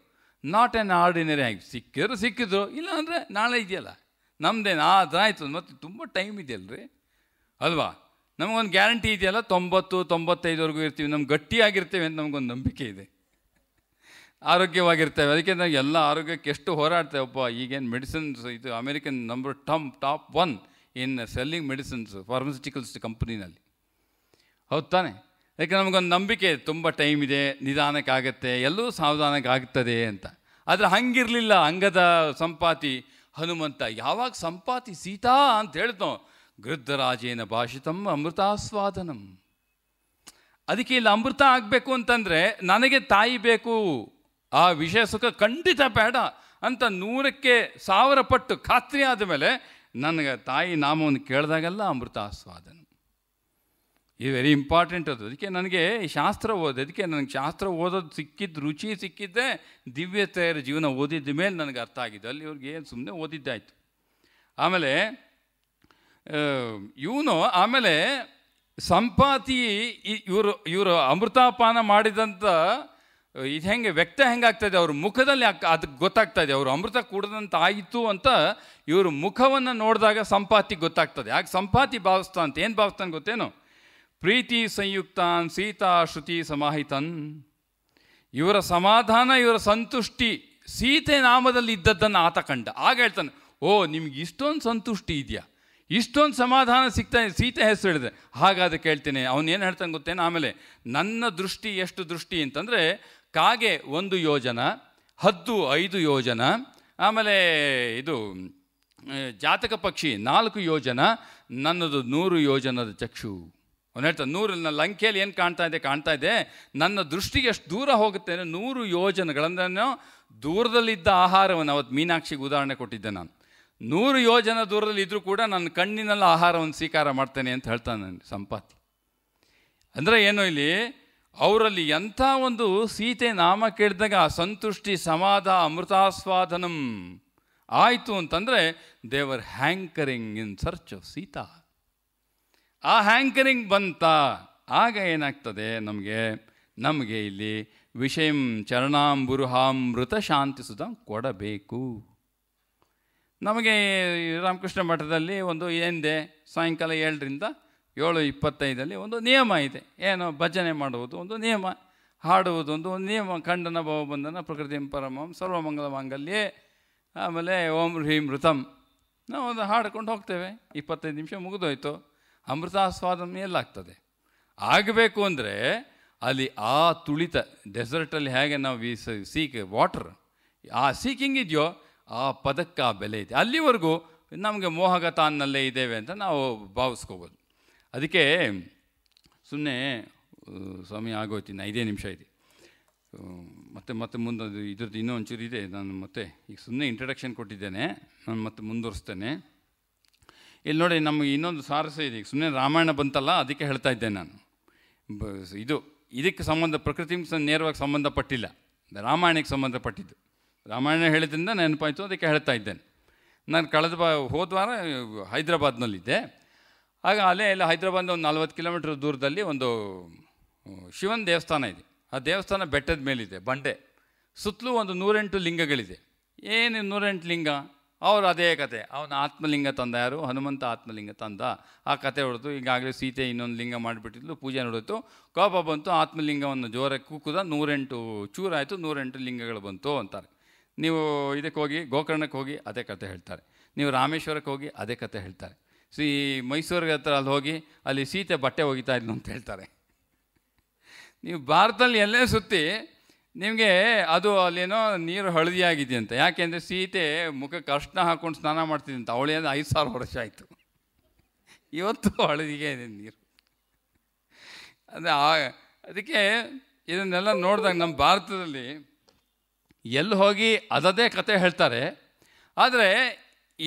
not an ordinary hank ಸಿಕ್ಕಿದ್ರು ಸಿಕ್ಕಿದ್ರು ಇಲ್ಲಾಂದರೆ ನಾಳೆ ಇದೆಯಲ್ಲ ನಮ್ದೇನು ಆಯಿತು ಮತ್ತು ತುಂಬ ಟೈಮ್ ರೀ ಅಲ್ವಾ ನಮಗೊಂದು ಗ್ಯಾರಂಟಿ ಇದೆಯಲ್ಲ ತೊಂಬತ್ತು ತೊಂಬತ್ತೈದುವರೆಗೂ ಇರ್ತೀವಿ ನಮ್ಗೆ ಗಟ್ಟಿಯಾಗಿರ್ತೇವೆ ಅಂತ ನಮಗೊಂದು ನಂಬಿಕೆ ಇದೆ ಆರೋಗ್ಯವಾಗಿರ್ತೇವೆ ಅದಕ್ಕೆ ನಾವು ಎಲ್ಲ ಆರೋಗ್ಯಕ್ಕೆ ಎಷ್ಟು ಹೋರಾಡ್ತೇವಪ್ಪ ಈಗೇನು ಮೆಡಿಸಿನ್ಸ್ ಇದು ಅಮೇರಿಕನ್ ನಂಬರ್ ಟಮ್ top one in selling medicines pharmaceuticals ಕಂಪ್ನಿನಲ್ಲಿ ಹೌದು ತಾನೆ ಯಾಕೆ ನಮಗೊಂದು ನಂಬಿಕೆ ತುಂಬ ಟೈಮ್ ಇದೆ ನಿಧಾನಕ್ಕಾಗತ್ತೆ ಎಲ್ಲೂ ಸಾವಧಾನಕ್ಕಾಗ್ತದೆ ಅಂತ ಆದರೆ ಹಂಗಿರಲಿಲ್ಲ ಅಂಗದ ಸಂಪಾತಿ ಹನುಮಂತ ಯಾವಾಗ ಸಂಪಾತಿ ಸೀತಾ ಅಂತ ಹೇಳ್ತೋ ಗೃದ್ಧರಾಜೇನ ಭಾಷಿತಂ ಅಮೃತಾಸ್ವಾದನಂ ಅದಕ್ಕೆ ಇಲ್ಲಿ ಅಮೃತ ಆಗಬೇಕು ಅಂತಂದರೆ ನನಗೆ ತಾಯಿ ಬೇಕು ಆ ವಿಷಯ ಸುಖ ಖಂಡಿತ ಬೇಡ ಅಂತ ನೂರಕ್ಕೆ ಸಾವಿರ ಪಟ್ಟು ಖಾತ್ರಿ ಆದ ಮೇಲೆ ನನಗೆ ತಾಯಿ ನಾಮವನ್ನು ಕೇಳಿದಾಗೆಲ್ಲ ಅಮೃತಾಸ್ವಾದನ ಇದು ವೆರಿ ಇಂಪಾರ್ಟೆಂಟ್ ಅದು ಅದಕ್ಕೆ ನನಗೆ ಶಾಸ್ತ್ರ ಅದಕ್ಕೆ ನನಗೆ ಶಾಸ್ತ್ರ ಓದೋದು ಸಿಕ್ಕಿದ್ದು ರುಚಿ ಸಿಕ್ಕಿದ್ದೆ ದಿವ್ಯತೆಯರ ಜೀವನ ಓದಿದ್ದ ಮೇಲೆ ನನಗೆ ಅರ್ಥ ಆಗಿದೆ ಅಲ್ಲಿ ಏನು ಸುಮ್ಮನೆ ಓದಿದ್ದಾಯಿತು ಆಮೇಲೆ ಇವನು ಆಮೇಲೆ ಸಂಪಾತಿ ಇವರು ಇವರು ಅಮೃತಾಪಾನ ಮಾಡಿದಂಥ ಇದು ಹೆಂಗೆ ವ್ಯಕ್ತ ಹೆಂಗಾಗ್ತದೆ ಅವ್ರ ಮುಖದಲ್ಲಿ ಅದಕ್ಕೆ ಇದೆ ಅವರು ಅಮೃತ ಕೂಡದಂತ ಆಯಿತು ಅಂತ ಇವರು ಮುಖವನ್ನು ನೋಡಿದಾಗ ಸಂಪಾತಿ ಗೊತ್ತಾಗ್ತದೆ ಯಾಕೆ ಸಂಪಾತಿ ಭಾವಿಸ್ತಾ ಅಂತ ಏನು ಭಾವಿಸ್ತಾನೆ ಗೊತ್ತೇನು ಪ್ರೀತಿ ಸಂಯುಕ್ತಾನ್ ಸೀತಾ ಶ್ರುತಿ ಸಮಾಹಿತನ್ ಇವರ ಸಮಾಧಾನ ಇವರ ಸಂತುಷ್ಟಿ ಸೀತೆ ನಾಮದಲ್ಲಿ ಇದ್ದದ್ದನ್ನು ಆತ ಕಂಡ ಆಗ ಹೇಳ್ತಾನೆ ಓ ನಿಮ್ಗೆ ಇಷ್ಟೊಂದು ಸಂತುಷ್ಟಿ ಇದೆಯಾ ಇಷ್ಟೊಂದು ಸಮಾಧಾನ ಸಿಗ್ತಾ ಸೀತೆ ಹೆಸರು ಹೇಳಿದೆ ಹಾಗಾದ ಕೇಳ್ತೇನೆ ಅವನೇನು ಹೇಳ್ತಾನೆ ಗೊತ್ತೇನೆ ಆಮೇಲೆ ನನ್ನ ದೃಷ್ಟಿ ಎಷ್ಟು ದೃಷ್ಟಿ ಅಂತಂದರೆ ಕಾಗೆ ಒಂದು ಯೋಜನ ಹದ್ದು ಐದು ಯೋಜನ ಆಮೇಲೆ ಇದು ಜಾತಕ ಪಕ್ಷಿ ನಾಲ್ಕು ಯೋಜನ ನನ್ನದು ನೂರು ಯೋಜನದ ಚಕ್ಷು ಅವನು ಹೇಳ್ತಾನೆ ನೂರು ಲಂಕೆಯಲ್ಲಿ ಏನು ಕಾಣ್ತಾ ಇದೆ ಕಾಣ್ತಾ ಇದೆ ನನ್ನ ದೃಷ್ಟಿಗೆ ಎಷ್ಟು ದೂರ ಹೋಗುತ್ತೆ ಅಂದರೆ ನೂರು ಯೋಜನೆಗಳಂದ್ರೂ ದೂರದಲ್ಲಿದ್ದ ಆಹಾರವನ್ನು ಅವತ್ತು ಮೀನಾಕ್ಷಿಗೆ ಉದಾಹರಣೆ ಕೊಟ್ಟಿದ್ದೆ ನಾನು ನೂರು ಯೋಜನ ದೂರದಲ್ಲಿ ಇದ್ದರೂ ಕೂಡ ನನ್ನ ಕಣ್ಣಿನಲ್ಲಿ ಆಹಾರವನ್ನು ಸ್ವೀಕಾರ ಮಾಡ್ತೇನೆ ಅಂತ ಹೇಳ್ತಾನೆ ನನ್ನ ಸಂಪಾತಿ ಅಂದರೆ ಏನು ಇಲ್ಲಿ ಅವರಲ್ಲಿ ಎಂಥ ಒಂದು ಸೀತೆ ನಾಮ ಕೇಳಿದಾಗ ಸಂತುಷ್ಟಿ ಸಮಾಧ ಅಮೃತಾಸ್ವಾದನಂ ಆಯಿತು ಅಂತಂದರೆ ದೇವರ್ hankering in search of Sita ಆ ಹ್ಯಾಂಕರಿಂಗ್ ಬಂತ ಆಗ ಏನಾಗ್ತದೆ ನಮಗೆ ನಮಗೆ ಇಲ್ಲಿ ವಿಷಯಂ ಚರಣಾಂಬುರುಹಾಮೃತ ಶಾಂತಿ ಸುತ ಕೊಡಬೇಕು ನಮಗೆ ರಾಮಕೃಷ್ಣ ಮಠದಲ್ಲಿ ಒಂದು ಏನಿದೆ ಸಾಯಂಕಾಲ ಏಳರಿಂದ ಏಳು ಇಪ್ಪತ್ತೈದಲ್ಲಿ ಒಂದು ನಿಯಮ ಇದೆ ಏನು ಭಜನೆ ಮಾಡುವುದು ಒಂದು ನಿಯಮ ಹಾಡುವುದು ಒಂದು ನಿಯಮ ಖಂಡನ ಬಂಧನ ಪ್ರಕೃತಿ ಪರಮಂ ಸರ್ವಮಂಗಲ ಮಾಂಗಲ್ಯ ಆಮೇಲೆ ಓಂ ಹೀಮೃತಂ ಮೃತಂ ನಾವು ಒಂದು ಹಾಡ್ಕೊಂಡು ಹೋಗ್ತೇವೆ ಇಪ್ಪತ್ತೈದು ನಿಮಿಷ ಮುಗಿದೋಯ್ತು ಮೇಲಾಗ್ತದೆ ಆಗಬೇಕು ಅಂದರೆ ಅಲ್ಲಿ ಆ ತುಳಿತ ಡೆಸರ್ಟಲ್ಲಿ ಹೇಗೆ ನಾವು ವಿ ಸೀಕ್ ವಾಟರ್ ಆ ಸೀಕಿಂಗ್ ಇದೆಯೋ ಆ ಪದಕ್ಕೆ ಆ ಬೆಲೆ ಇದೆ ಅಲ್ಲಿವರೆಗೂ ನಮಗೆ ಮೋಹಗತಾನ್ನಲ್ಲೇ ಇದ್ದೇವೆ ಅಂತ ನಾವು ಭಾವಿಸ್ಕೋಬೋದು ಅದಕ್ಕೆ ಸುಮ್ಮನೆ ಸ್ವಾಮಿ ಆಗೋಯ್ತೀನಿ ಐದೇ ನಿಮಿಷ ಇದೆ ಮತ್ತೆ ಮತ್ತೆ ಮುಂದೆ ಇದ್ರದ್ದು ಇನ್ನೂ ಒಂಚೂರು ಇದೆ ನಾನು ಮತ್ತೆ ಈಗ ಸುಮ್ಮನೆ ಇಂಟ್ರಡಕ್ಷನ್ ಕೊಟ್ಟಿದ್ದೇನೆ ನಾನು ಮತ್ತೆ ಮುಂದುವರಿಸ್ತೇನೆ ಇಲ್ಲಿ ನೋಡಿ ನಮಗೆ ಇನ್ನೊಂದು ಸಾರಸ್ಯ ಇದೆ ಸುಮ್ಮನೆ ರಾಮಾಯಣ ಬಂತಲ್ಲ ಅದಕ್ಕೆ ಹೇಳ್ತಾ ಇದ್ದೆ ನಾನು ಇದು ಇದಕ್ಕೆ ಸಂಬಂಧ ಪ್ರಕೃತಿ ನೇರವಾಗಿ ಸಂಬಂಧಪಟ್ಟಿಲ್ಲ ರಾಮಾಯಣಕ್ಕೆ ಸಂಬಂಧಪಟ್ಟಿದ್ದು ರಾಮಾಯಣ ಹೇಳಿದ್ರಿಂದ ನೆನಪಾಯಿತು ಅದಕ್ಕೆ ಹೇಳ್ತಾ ಇದ್ದೇನೆ ನಾನು ಕಳೆದ ಬಾ ಹೋದ ವಾರ ಹೈದ್ರಾಬಾದ್ನಲ್ಲಿದ್ದೆ ಆಗ ಅಲ್ಲೇ ಎಲ್ಲ ಹೈದ್ರಾಬಾದ್ ಒಂದು ನಲ್ವತ್ತು ಕಿಲೋಮೀಟ್ರ್ ದೂರದಲ್ಲಿ ಒಂದು ಶಿವನ ದೇವಸ್ಥಾನ ಇದೆ ಆ ದೇವಸ್ಥಾನ ಬೆಟ್ಟದ ಮೇಲಿದೆ ಬಂಡೆ ಸುತ್ತಲೂ ಒಂದು ನೂರೆಂಟು ಲಿಂಗಗಳಿದೆ ಏನು ನೂರೆಂಟು ಲಿಂಗ ಅವರು ಅದೇ ಕತೆ ಅವನ ಆತ್ಮಲಿಂಗ ತಂದ ಯಾರು ಹನುಮಂತ ಆತ್ಮಲಿಂಗ ತಂದ ಆ ಕತೆ ಹೊಡೆದು ಈಗಾಗಲೇ ಸೀತೆ ಇನ್ನೊಂದು ಲಿಂಗ ಮಾಡಿಬಿಟ್ಟಿದ್ಲು ಪೂಜೆ ನೋಡಿತು ಕೋಪ ಬಂತು ಆತ್ಮಲಿಂಗವನ್ನು ಜೋರಕ್ಕೆ ಕೂಕುದ ನೂರೆಂಟು ಚೂರಾಯಿತು ನೂರೆಂಟು ಲಿಂಗಗಳು ಬಂತು ಅಂತಾರೆ ನೀವು ಇದಕ್ಕೆ ಹೋಗಿ ಗೋಕರ್ಣಕ್ಕೆ ಹೋಗಿ ಅದೇ ಕತೆ ಹೇಳ್ತಾರೆ ನೀವು ರಾಮೇಶ್ವರಕ್ಕೆ ಹೋಗಿ ಅದೇ ಕತೆ ಹೇಳ್ತಾರೆ ಶ್ರೀ ಮೈಸೂರಿಗೆ ಹತ್ರ ಅಲ್ಲಿ ಹೋಗಿ ಅಲ್ಲಿ ಸೀತೆ ಬಟ್ಟೆ ಒಗಿತಾ ಇದ್ಲು ಅಂತ ಹೇಳ್ತಾರೆ ನೀವು ಭಾರತದಲ್ಲಿ ಎಲ್ಲೇ ಸುತ್ತಿ ನಿಮಗೆ ಅದು ಅಲ್ಲೇನೋ ನೀರು ಹಳದಿಯಾಗಿದೆ ಅಂತ ಯಾಕೆಂದರೆ ಸೀತೆ ಮುಖಕ್ಕೆ ಅರ್ಶನ ಹಾಕ್ಕೊಂಡು ಸ್ನಾನ ಮಾಡ್ತಿದ್ದೀನಿ ಅಂತ ಅವಳೇನು ಐದು ಸಾವಿರ ವರ್ಷ ಆಯಿತು ಇವತ್ತು ಹಳದಿಗೆ ಇದೆ ನೀರು ಅದೇ ಆ ಅದಕ್ಕೆ ಇದನ್ನೆಲ್ಲ ನೋಡಿದಾಗ ನಮ್ಮ ಭಾರತದಲ್ಲಿ ಎಲ್ಲಿ ಹೋಗಿ ಅದದೇ ಕತೆ ಹೇಳ್ತಾರೆ ಆದರೆ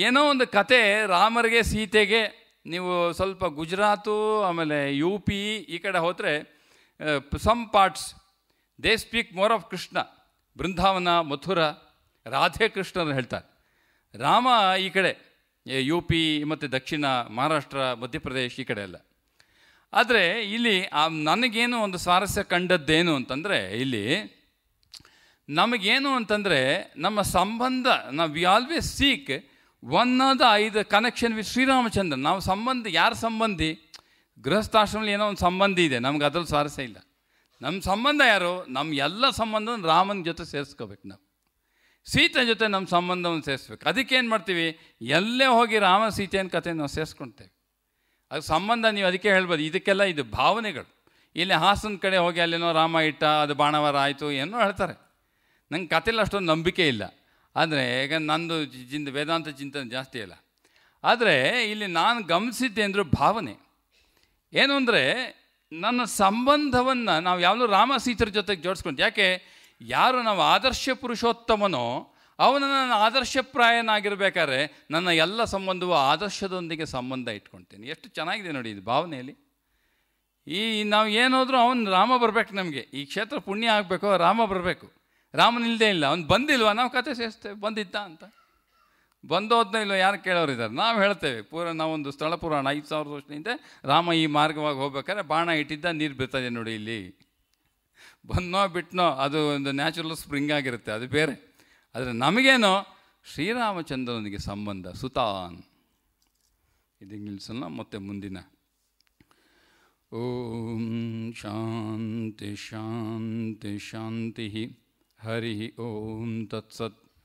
ಏನೋ ಒಂದು ಕತೆ ರಾಮರಿಗೆ ಸೀತೆಗೆ ನೀವು ಸ್ವಲ್ಪ ಗುಜರಾತು ಆಮೇಲೆ ಯು ಪಿ ಈ ಕಡೆ ಹೋದರೆ some parts they speak more of Krishna Vrindavan Mathura Radhe ಅಂತ ಹೇಳ್ತಾರೆ ರಾಮ ಈ ಕಡೆ ಯು ಪಿ ಮತ್ತು ದಕ್ಷಿಣ ಮಹಾರಾಷ್ಟ್ರ ಮಧ್ಯಪ್ರದೇಶ ಈ ಕಡೆ ಎಲ್ಲ ಆದರೆ ಇಲ್ಲಿ ನನಗೇನು ಒಂದು ಸ್ವಾರಸ್ಯ ಕಂಡದ್ದೇನು ಅಂತಂದರೆ ಇಲ್ಲಿ ನಮಗೇನು ಅಂತಂದರೆ ನಮ್ಮ ಸಂಬಂಧ ನಾವು ವಿ ಆಲ್ವೇಸ್ ಸೀಕ್ ಒನ್ ಆದ ಐದು ಕನೆಕ್ಷನ್ ವಿತ್ ಶ್ರೀರಾಮಚಂದ್ರ ನಾವು ಸಂಬಂಧ ಯಾರ ಸಂಬಂಧಿ ಗೃಹಸ್ಥಾಶ್ರಮದಲ್ಲಿ ಏನೋ ಒಂದು ಸಂಬಂಧಿ ಇದೆ ನಮ್ಗೆ ಅದರಲ್ಲಿ ಸ್ವಾರಸ್ಯ ಇಲ್ಲ ನಮ್ಮ ಸಂಬಂಧ ಯಾರು ನಮ್ಮ ಎಲ್ಲ ಸಂಬಂಧವನ್ನು ರಾಮನ ಜೊತೆ ಸೇರಿಸ್ಕೋಬೇಕು ನಾವು ಸೀತೆ ಜೊತೆ ನಮ್ಮ ಸಂಬಂಧವನ್ನು ಸೇರಿಸ್ಬೇಕು ಏನು ಮಾಡ್ತೀವಿ ಎಲ್ಲೇ ಹೋಗಿ ರಾಮ ಸೀತೆಯನ್ನು ಕತೆ ನಾವು ಸೇರಿಸ್ಕೊಳ್ತೇವೆ ಅದು ಸಂಬಂಧ ನೀವು ಅದಕ್ಕೆ ಹೇಳ್ಬೋದು ಇದಕ್ಕೆಲ್ಲ ಇದು ಭಾವನೆಗಳು ಇಲ್ಲಿ ಹಾಸನ ಕಡೆ ಹೋಗಿ ಅಲ್ಲೇನೋ ರಾಮ ಇಟ್ಟ ಅದು ಬಾಣವರ ಆಯಿತು ಏನೋ ಹೇಳ್ತಾರೆ ನಂಗೆ ಕಥೆಲ್ಲ ಅಷ್ಟೊಂದು ನಂಬಿಕೆ ಇಲ್ಲ ಆದರೆ ಈಗ ನಂದು ಜಿಂದ ವೇದಾಂತ ಚಿಂತನೆ ಜಾಸ್ತಿ ಇಲ್ಲ ಆದರೆ ಇಲ್ಲಿ ನಾನು ಗಮನಿಸಿದ್ದೆ ಅಂದರೂ ಭಾವನೆ ಏನು ಅಂದರೆ ನನ್ನ ಸಂಬಂಧವನ್ನು ನಾವು ಯಾವಾಗಲೂ ರಾಮ ಸೀತರ ಜೊತೆಗೆ ಜೋಡಿಸ್ಕೊಂಡು ಯಾಕೆ ಯಾರು ನಾವು ಆದರ್ಶ ಪುರುಷೋತ್ತಮನೋ ಅವನು ನನ್ನ ಆದರ್ಶಪ್ರಾಯನಾಗಿರ್ಬೇಕಾದ್ರೆ ನನ್ನ ಎಲ್ಲ ಸಂಬಂಧವು ಆದರ್ಶದೊಂದಿಗೆ ಸಂಬಂಧ ಇಟ್ಕೊಳ್ತೀನಿ ಎಷ್ಟು ಚೆನ್ನಾಗಿದೆ ನೋಡಿ ಇದು ಭಾವನೆಯಲ್ಲಿ ಈ ನಾವು ಏನಾದರೂ ಅವನು ರಾಮ ಬರಬೇಕು ನಮಗೆ ಈ ಕ್ಷೇತ್ರ ಪುಣ್ಯ ಆಗಬೇಕು ರಾಮ ಬರಬೇಕು ರಾಮನಿಲ್ಲದೆ ಇಲ್ಲ ಅವ್ನು ಬಂದಿಲ್ವಾ ನಾವು ಕತೆ ಸೇರಿಸ್ತೇವೆ ಬಂದಿದ್ದ ಅಂತ ಬಂದೋದ್ನ ಇಲ್ಲೋ ಯಾರು ಕೇಳೋರಿದ್ದಾರೆ ನಾವು ಹೇಳ್ತೇವೆ ಪೂರ ನಾವೊಂದು ಸ್ಥಳ ಪುರಾಣ ಐದು ಸಾವಿರದ ವರ್ಷದಿಂದ ರಾಮ ಈ ಮಾರ್ಗವಾಗಿ ಹೋಗ್ಬೇಕಾದ್ರೆ ಬಾಣ ಇಟ್ಟಿದ್ದ ನೀರು ಬೀರ್ತದೆ ನೋಡಿ ಇಲ್ಲಿ ಬಂದ್ನೋ ಬಿಟ್ನೋ ಅದು ಒಂದು ನ್ಯಾಚುರಲ್ ಸ್ಪ್ರಿಂಗ್ ಆಗಿರುತ್ತೆ ಅದು ಬೇರೆ ಆದರೆ ನಮಗೇನು ಶ್ರೀರಾಮಚಂದ್ರನಿಗೆ ಸಂಬಂಧ ಸುತಾನ್ ಇದು ನಿಲ್ಸಲ್ಲ ಮತ್ತೆ ಮುಂದಿನ ಓಂ ಶಾಂತಿ ಶಾಂತಿ ಶಾಂತಿ ಹರಿ ಓಂ ತತ್ಸತ್